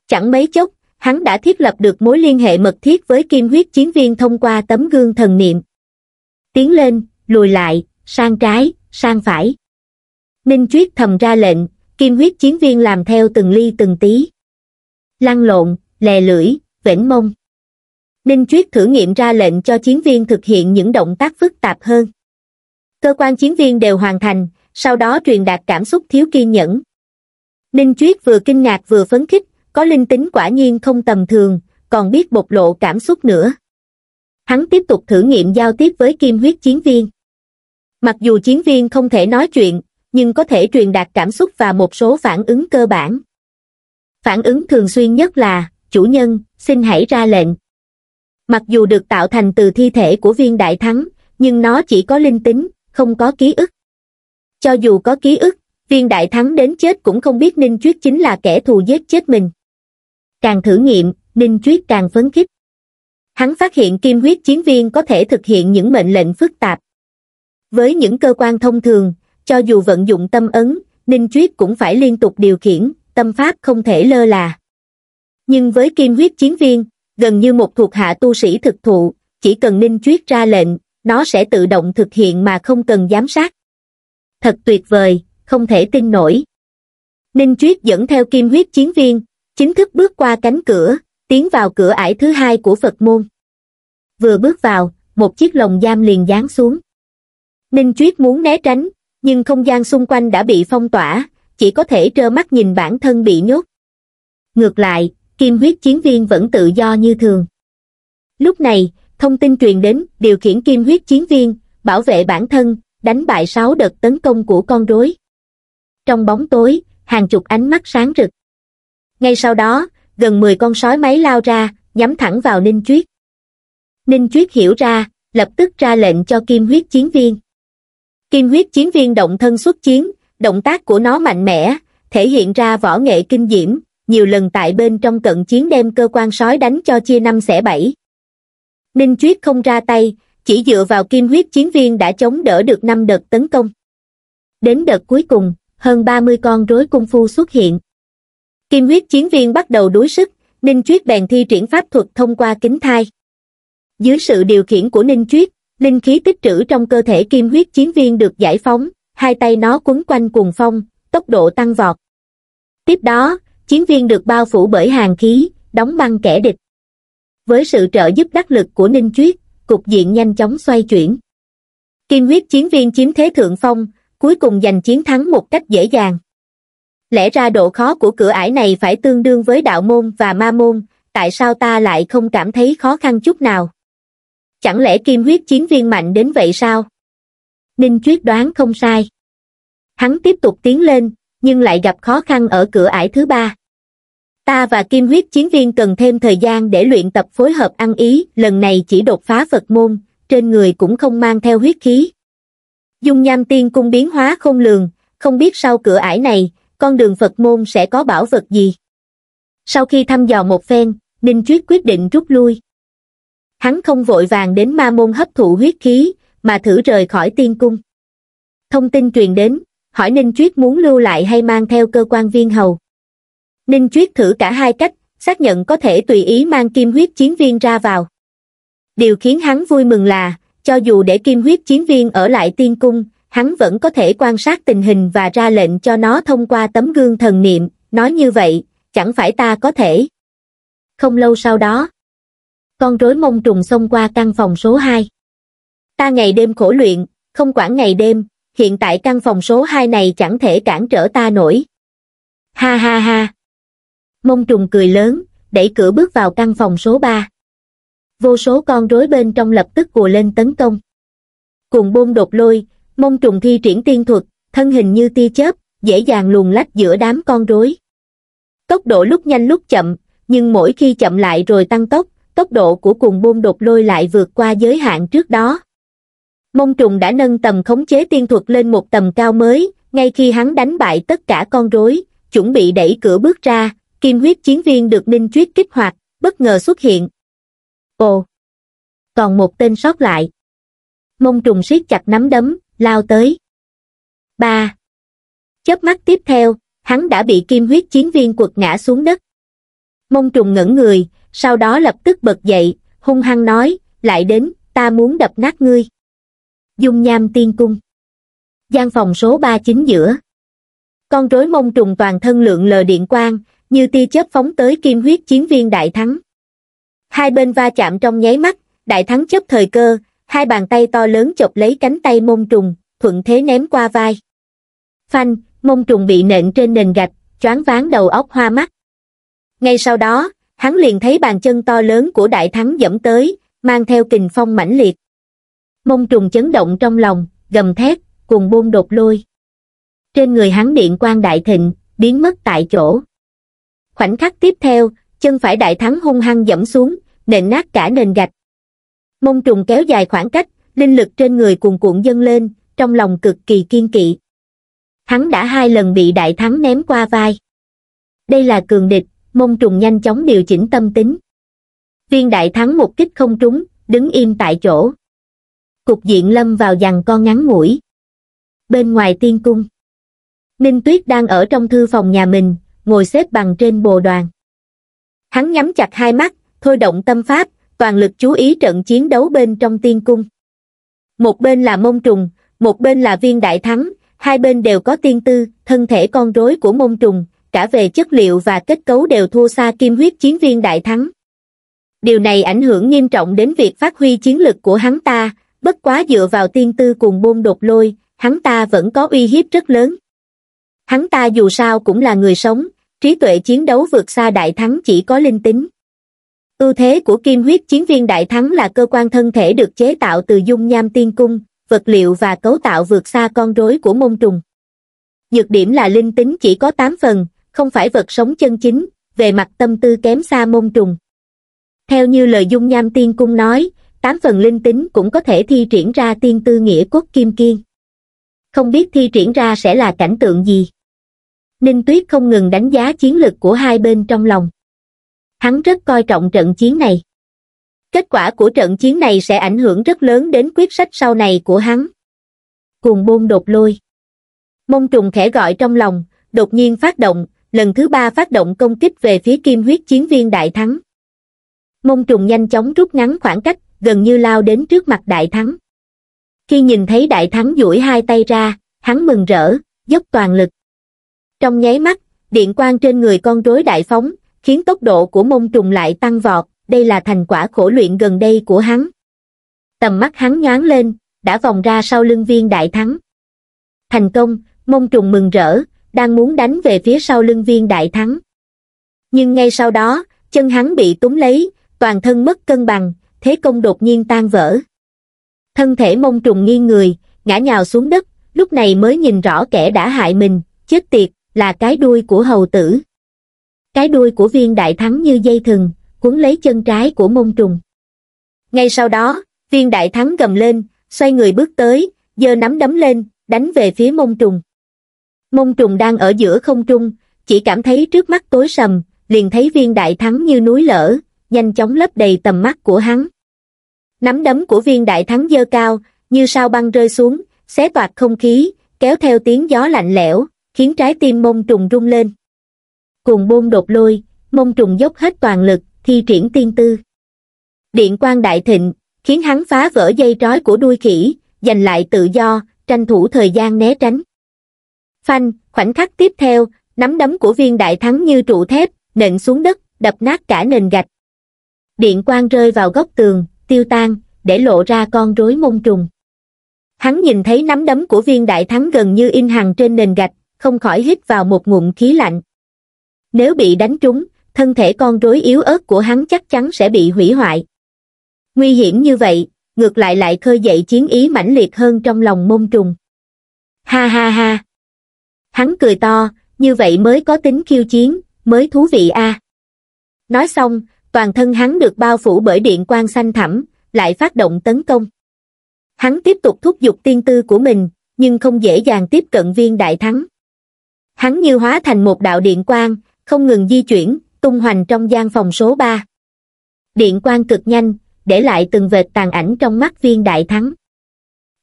Chẳng mấy chốc, hắn đã thiết lập được mối liên hệ mật thiết với kim huyết chiến viên thông qua tấm gương thần niệm. Tiến lên, lùi lại, sang trái, sang phải. Ninh Chuyết thầm ra lệnh, kim huyết chiến viên làm theo từng ly từng tí. Lăn lộn, lè lưỡi, vểnh mông. Ninh Chuyết thử nghiệm ra lệnh cho chiến viên thực hiện những động tác phức tạp hơn. Cơ quan chiến viên đều hoàn thành, sau đó truyền đạt cảm xúc thiếu kiên nhẫn. Ninh Chuyết vừa kinh ngạc vừa phấn khích, có linh tính quả nhiên không tầm thường, còn biết bộc lộ cảm xúc nữa. Hắn tiếp tục thử nghiệm giao tiếp với kim huyết chiến viên. Mặc dù chiến viên không thể nói chuyện, nhưng có thể truyền đạt cảm xúc và một số phản ứng cơ bản. Phản ứng thường xuyên nhất là, chủ nhân, xin hãy ra lệnh. Mặc dù được tạo thành từ thi thể của viên đại thắng, nhưng nó chỉ có linh tính, không có ký ức. Cho dù có ký ức, viên đại thắng đến chết cũng không biết Ninh Chuyết chính là kẻ thù giết chết mình càng thử nghiệm, Ninh Chuyết càng phấn khích. Hắn phát hiện kim huyết chiến viên có thể thực hiện những mệnh lệnh phức tạp. Với những cơ quan thông thường, cho dù vận dụng tâm ấn, Ninh Chuyết cũng phải liên tục điều khiển, tâm pháp không thể lơ là. Nhưng với kim huyết chiến viên, gần như một thuộc hạ tu sĩ thực thụ, chỉ cần Ninh Chuyết ra lệnh, nó sẽ tự động thực hiện mà không cần giám sát. Thật tuyệt vời, không thể tin nổi. Ninh Chuyết dẫn theo kim huyết chiến viên, chính thức bước qua cánh cửa, tiến vào cửa ải thứ hai của Phật môn. Vừa bước vào, một chiếc lồng giam liền giáng xuống. Ninh Chuyết muốn né tránh, nhưng không gian xung quanh đã bị phong tỏa, chỉ có thể trơ mắt nhìn bản thân bị nhốt. Ngược lại, kim huyết chiến viên vẫn tự do như thường. Lúc này, thông tin truyền đến điều khiển kim huyết chiến viên, bảo vệ bản thân, đánh bại sáu đợt tấn công của con rối. Trong bóng tối, hàng chục ánh mắt sáng rực ngay sau đó gần mười con sói máy lao ra nhắm thẳng vào ninh chuyết ninh chuyết hiểu ra lập tức ra lệnh cho kim huyết chiến viên kim huyết chiến viên động thân xuất chiến động tác của nó mạnh mẽ thể hiện ra võ nghệ kinh diễm nhiều lần tại bên trong cận chiến đem cơ quan sói đánh cho chia năm xẻ bảy ninh chuyết không ra tay chỉ dựa vào kim huyết chiến viên đã chống đỡ được năm đợt tấn công đến đợt cuối cùng hơn ba mươi con rối cung phu xuất hiện kim huyết chiến viên bắt đầu đuối sức ninh chuyết bèn thi triển pháp thuật thông qua kính thai dưới sự điều khiển của ninh chuyết linh khí tích trữ trong cơ thể kim huyết chiến viên được giải phóng hai tay nó quấn quanh cuồng phong tốc độ tăng vọt tiếp đó chiến viên được bao phủ bởi hàng khí đóng băng kẻ địch với sự trợ giúp đắc lực của ninh chuyết cục diện nhanh chóng xoay chuyển kim huyết chiến viên chiếm thế thượng phong cuối cùng giành chiến thắng một cách dễ dàng lẽ ra độ khó của cửa ải này phải tương đương với đạo môn và ma môn, tại sao ta lại không cảm thấy khó khăn chút nào? Chẳng lẽ kim huyết chiến viên mạnh đến vậy sao? Ninh Chuyết đoán không sai. Hắn tiếp tục tiến lên, nhưng lại gặp khó khăn ở cửa ải thứ ba. Ta và kim huyết chiến viên cần thêm thời gian để luyện tập phối hợp ăn ý, lần này chỉ đột phá Phật môn, trên người cũng không mang theo huyết khí. Dung nham tiên cung biến hóa không lường, không biết sau cửa ải này, con đường Phật môn sẽ có bảo vật gì. Sau khi thăm dò một phen, Ninh Chuyết quyết định rút lui. Hắn không vội vàng đến ma môn hấp thụ huyết khí, mà thử rời khỏi tiên cung. Thông tin truyền đến, hỏi Ninh Chuyết muốn lưu lại hay mang theo cơ quan viên hầu. Ninh Chuyết thử cả hai cách, xác nhận có thể tùy ý mang kim huyết chiến viên ra vào. Điều khiến hắn vui mừng là, cho dù để kim huyết chiến viên ở lại tiên cung, hắn vẫn có thể quan sát tình hình và ra lệnh cho nó thông qua tấm gương thần niệm, nói như vậy, chẳng phải ta có thể. Không lâu sau đó, con rối mông trùng xông qua căn phòng số 2. Ta ngày đêm khổ luyện, không quản ngày đêm, hiện tại căn phòng số 2 này chẳng thể cản trở ta nổi. Ha ha ha. Mông trùng cười lớn, đẩy cửa bước vào căn phòng số 3. Vô số con rối bên trong lập tức cùa lên tấn công. Cùng bôn đột lôi, Mông trùng thi triển tiên thuật, thân hình như tia chớp, dễ dàng luồn lách giữa đám con rối. Tốc độ lúc nhanh lúc chậm, nhưng mỗi khi chậm lại rồi tăng tốc, tốc độ của cùng bôn đột lôi lại vượt qua giới hạn trước đó. Mông trùng đã nâng tầm khống chế tiên thuật lên một tầm cao mới, ngay khi hắn đánh bại tất cả con rối, chuẩn bị đẩy cửa bước ra, kim huyết chiến viên được ninh chuyết kích hoạt, bất ngờ xuất hiện. Ồ! Còn một tên sót lại. Mông trùng siết chặt nắm đấm, lao tới. ba Chớp mắt tiếp theo, hắn đã bị kim huyết chiến viên quật ngã xuống đất. Mông trùng ngẩn người, sau đó lập tức bật dậy, hung hăng nói, lại đến, ta muốn đập nát ngươi. Dung nham tiên cung. gian phòng số 39 giữa. Con rối mông trùng toàn thân lượng lờ điện quang, như tia chớp phóng tới kim huyết chiến viên đại thắng. Hai bên va chạm trong nháy mắt, đại thắng chớp thời cơ, hai bàn tay to lớn chộp lấy cánh tay mông trùng, thuận thế ném qua vai. Phanh, mông trùng bị nện trên nền gạch, choáng váng đầu óc hoa mắt. Ngay sau đó, hắn liền thấy bàn chân to lớn của đại thắng dẫm tới, mang theo kình phong mãnh liệt. Mông trùng chấn động trong lòng, gầm thét, cùng buông đột lôi. Trên người hắn điện quan đại thịnh, biến mất tại chỗ. Khoảnh khắc tiếp theo, chân phải đại thắng hung hăng dẫm xuống, nện nát cả nền gạch, mông trùng kéo dài khoảng cách linh lực trên người cuồn cuộn dâng lên trong lòng cực kỳ kiên kỵ hắn đã hai lần bị đại thắng ném qua vai đây là cường địch mông trùng nhanh chóng điều chỉnh tâm tính viên đại thắng một kích không trúng đứng im tại chỗ cục diện lâm vào dằn con ngắn ngủi bên ngoài tiên cung ninh tuyết đang ở trong thư phòng nhà mình ngồi xếp bằng trên bồ đoàn hắn nhắm chặt hai mắt thôi động tâm pháp toàn lực chú ý trận chiến đấu bên trong tiên cung. Một bên là mông trùng, một bên là viên đại thắng, hai bên đều có tiên tư, thân thể con rối của mông trùng, cả về chất liệu và kết cấu đều thua xa kim huyết chiến viên đại thắng. Điều này ảnh hưởng nghiêm trọng đến việc phát huy chiến lực của hắn ta, bất quá dựa vào tiên tư cùng bôn đột lôi, hắn ta vẫn có uy hiếp rất lớn. Hắn ta dù sao cũng là người sống, trí tuệ chiến đấu vượt xa đại thắng chỉ có linh tính ưu thế của kim huyết chiến viên đại thắng là cơ quan thân thể được chế tạo từ dung nham tiên cung vật liệu và cấu tạo vượt xa con rối của môn trùng nhược điểm là linh tính chỉ có 8 phần không phải vật sống chân chính về mặt tâm tư kém xa môn trùng theo như lời dung nham tiên cung nói tám phần linh tính cũng có thể thi triển ra tiên tư nghĩa quốc kim kiên không biết thi triển ra sẽ là cảnh tượng gì ninh tuyết không ngừng đánh giá chiến lực của hai bên trong lòng hắn rất coi trọng trận chiến này. Kết quả của trận chiến này sẽ ảnh hưởng rất lớn đến quyết sách sau này của hắn. Cùng bôn đột lôi. Mông trùng khẽ gọi trong lòng, đột nhiên phát động, lần thứ ba phát động công kích về phía kim huyết chiến viên đại thắng. Mông trùng nhanh chóng rút ngắn khoảng cách, gần như lao đến trước mặt đại thắng. Khi nhìn thấy đại thắng duỗi hai tay ra, hắn mừng rỡ, dốc toàn lực. Trong nháy mắt, điện quang trên người con rối đại phóng, khiến tốc độ của mông trùng lại tăng vọt, đây là thành quả khổ luyện gần đây của hắn. Tầm mắt hắn nhoáng lên, đã vòng ra sau lưng viên đại thắng. Thành công, mông trùng mừng rỡ, đang muốn đánh về phía sau lưng viên đại thắng. Nhưng ngay sau đó, chân hắn bị túm lấy, toàn thân mất cân bằng, thế công đột nhiên tan vỡ. Thân thể mông trùng nghiêng người, ngã nhào xuống đất, lúc này mới nhìn rõ kẻ đã hại mình, chết tiệt, là cái đuôi của hầu tử. Cái đuôi của viên đại thắng như dây thừng, cuốn lấy chân trái của mông trùng. Ngay sau đó, viên đại thắng gầm lên, xoay người bước tới, giơ nắm đấm lên, đánh về phía mông trùng. Mông trùng đang ở giữa không trung, chỉ cảm thấy trước mắt tối sầm, liền thấy viên đại thắng như núi lở, nhanh chóng lấp đầy tầm mắt của hắn. Nắm đấm của viên đại thắng dơ cao, như sao băng rơi xuống, xé toạc không khí, kéo theo tiếng gió lạnh lẽo, khiến trái tim mông trùng rung lên cùng bôn đột lôi, mông trùng dốc hết toàn lực, thi triển tiên tư. Điện quang đại thịnh, khiến hắn phá vỡ dây trói của đuôi khỉ, giành lại tự do, tranh thủ thời gian né tránh. Phanh, khoảnh khắc tiếp theo, nắm đấm của viên đại thắng như trụ thép, nện xuống đất, đập nát cả nền gạch. Điện quang rơi vào góc tường, tiêu tan, để lộ ra con rối mông trùng. Hắn nhìn thấy nắm đấm của viên đại thắng gần như in hằng trên nền gạch, không khỏi hít vào một ngụm khí lạnh. Nếu bị đánh trúng, thân thể con rối yếu ớt của hắn chắc chắn sẽ bị hủy hoại. Nguy hiểm như vậy, ngược lại lại khơi dậy chiến ý mãnh liệt hơn trong lòng môn trùng. Ha ha ha! Hắn cười to, như vậy mới có tính khiêu chiến, mới thú vị a. Nói xong, toàn thân hắn được bao phủ bởi điện quang xanh thẳm, lại phát động tấn công. Hắn tiếp tục thúc giục tiên tư của mình, nhưng không dễ dàng tiếp cận viên đại thắng. Hắn như hóa thành một đạo điện quang, không ngừng di chuyển tung hoành trong gian phòng số ba điện quang cực nhanh để lại từng vệt tàn ảnh trong mắt viên đại thắng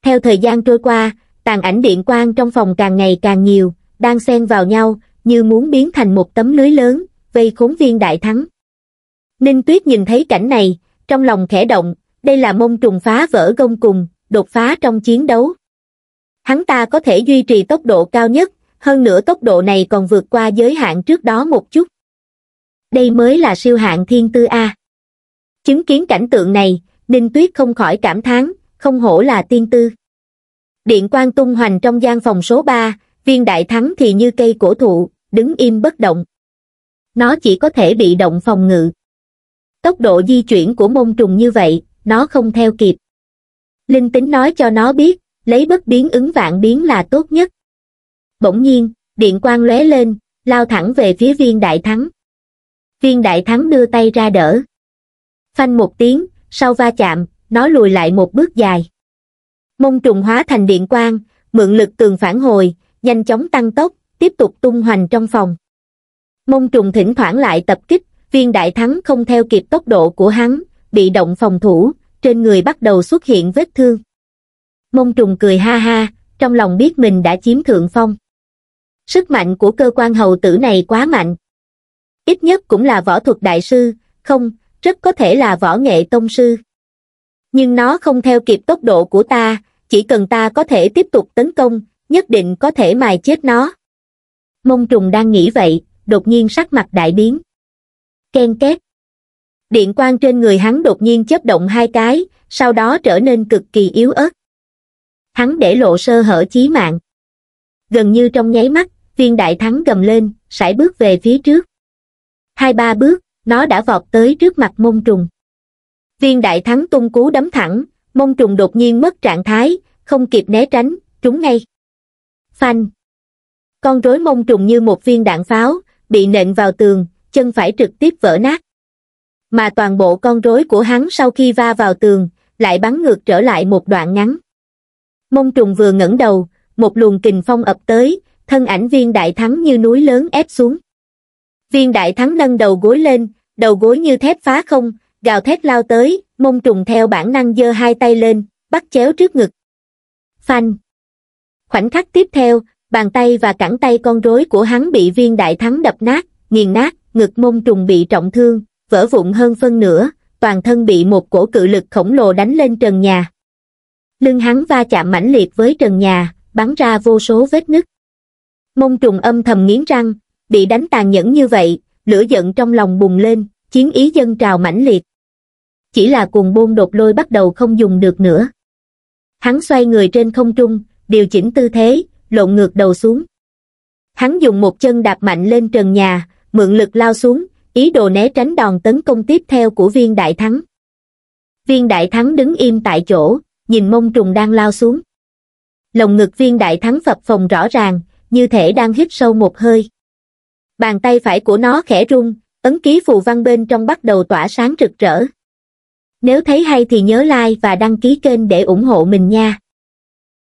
theo thời gian trôi qua tàn ảnh điện quang trong phòng càng ngày càng nhiều đang xen vào nhau như muốn biến thành một tấm lưới lớn vây khốn viên đại thắng ninh tuyết nhìn thấy cảnh này trong lòng khẽ động đây là mông trùng phá vỡ gông cùng đột phá trong chiến đấu hắn ta có thể duy trì tốc độ cao nhất hơn nữa tốc độ này còn vượt qua giới hạn trước đó một chút. Đây mới là siêu hạng thiên tư A. Chứng kiến cảnh tượng này, Ninh Tuyết không khỏi cảm thán, không hổ là tiên tư. Điện quang tung hoành trong gian phòng số 3, viên đại thắng thì như cây cổ thụ, đứng im bất động. Nó chỉ có thể bị động phòng ngự. Tốc độ di chuyển của môn trùng như vậy, nó không theo kịp. Linh tính nói cho nó biết, lấy bất biến ứng vạn biến là tốt nhất bỗng nhiên, điện quang lóe lên, lao thẳng về phía viên đại thắng. Viên đại thắng đưa tay ra đỡ. Phanh một tiếng, sau va chạm, nó lùi lại một bước dài. Mông trùng hóa thành điện quang, mượn lực tường phản hồi, nhanh chóng tăng tốc, tiếp tục tung hoành trong phòng. Mông trùng thỉnh thoảng lại tập kích, viên đại thắng không theo kịp tốc độ của hắn, bị động phòng thủ, trên người bắt đầu xuất hiện vết thương. Mông trùng cười ha ha, trong lòng biết mình đã chiếm thượng phong sức mạnh của cơ quan hầu tử này quá mạnh. Ít nhất cũng là võ thuật đại sư, không, rất có thể là võ nghệ tông sư. Nhưng nó không theo kịp tốc độ của ta, chỉ cần ta có thể tiếp tục tấn công, nhất định có thể mài chết nó. Mông trùng đang nghĩ vậy, đột nhiên sắc mặt đại biến. Ken két. Điện quang trên người hắn đột nhiên chớp động hai cái, sau đó trở nên cực kỳ yếu ớt. Hắn để lộ sơ hở chí mạng. Gần như trong nháy mắt, viên đại thắng gầm lên sải bước về phía trước hai ba bước nó đã vọt tới trước mặt mông trùng viên đại thắng tung cú đấm thẳng mông trùng đột nhiên mất trạng thái không kịp né tránh trúng ngay phanh con rối mông trùng như một viên đạn pháo bị nện vào tường chân phải trực tiếp vỡ nát mà toàn bộ con rối của hắn sau khi va vào tường lại bắn ngược trở lại một đoạn ngắn mông trùng vừa ngẩng đầu một luồng kình phong ập tới thân ảnh viên đại thắng như núi lớn ép xuống. Viên đại thắng nâng đầu gối lên, đầu gối như thép phá không, gào thét lao tới, mông trùng theo bản năng giơ hai tay lên, bắt chéo trước ngực. Phanh. Khoảnh khắc tiếp theo, bàn tay và cẳng tay con rối của hắn bị viên đại thắng đập nát, nghiền nát, ngực mông trùng bị trọng thương, vỡ vụn hơn phân nửa, toàn thân bị một cổ cự lực khổng lồ đánh lên trần nhà. Lưng hắn va chạm mãnh liệt với trần nhà, bắn ra vô số vết nứt. Mông trùng âm thầm nghiến răng, bị đánh tàn nhẫn như vậy, lửa giận trong lòng bùng lên, chiến ý dân trào mãnh liệt. Chỉ là cuồng bôn đột lôi bắt đầu không dùng được nữa. Hắn xoay người trên không trung, điều chỉnh tư thế, lộn ngược đầu xuống. Hắn dùng một chân đạp mạnh lên trần nhà, mượn lực lao xuống, ý đồ né tránh đòn tấn công tiếp theo của viên đại thắng. Viên đại thắng đứng im tại chỗ, nhìn mông trùng đang lao xuống. Lồng ngực viên đại thắng phập phồng rõ ràng, như thể đang hít sâu một hơi. Bàn tay phải của nó khẽ rung, ấn ký phù văn bên trong bắt đầu tỏa sáng rực rỡ. Nếu thấy hay thì nhớ like và đăng ký kênh để ủng hộ mình nha.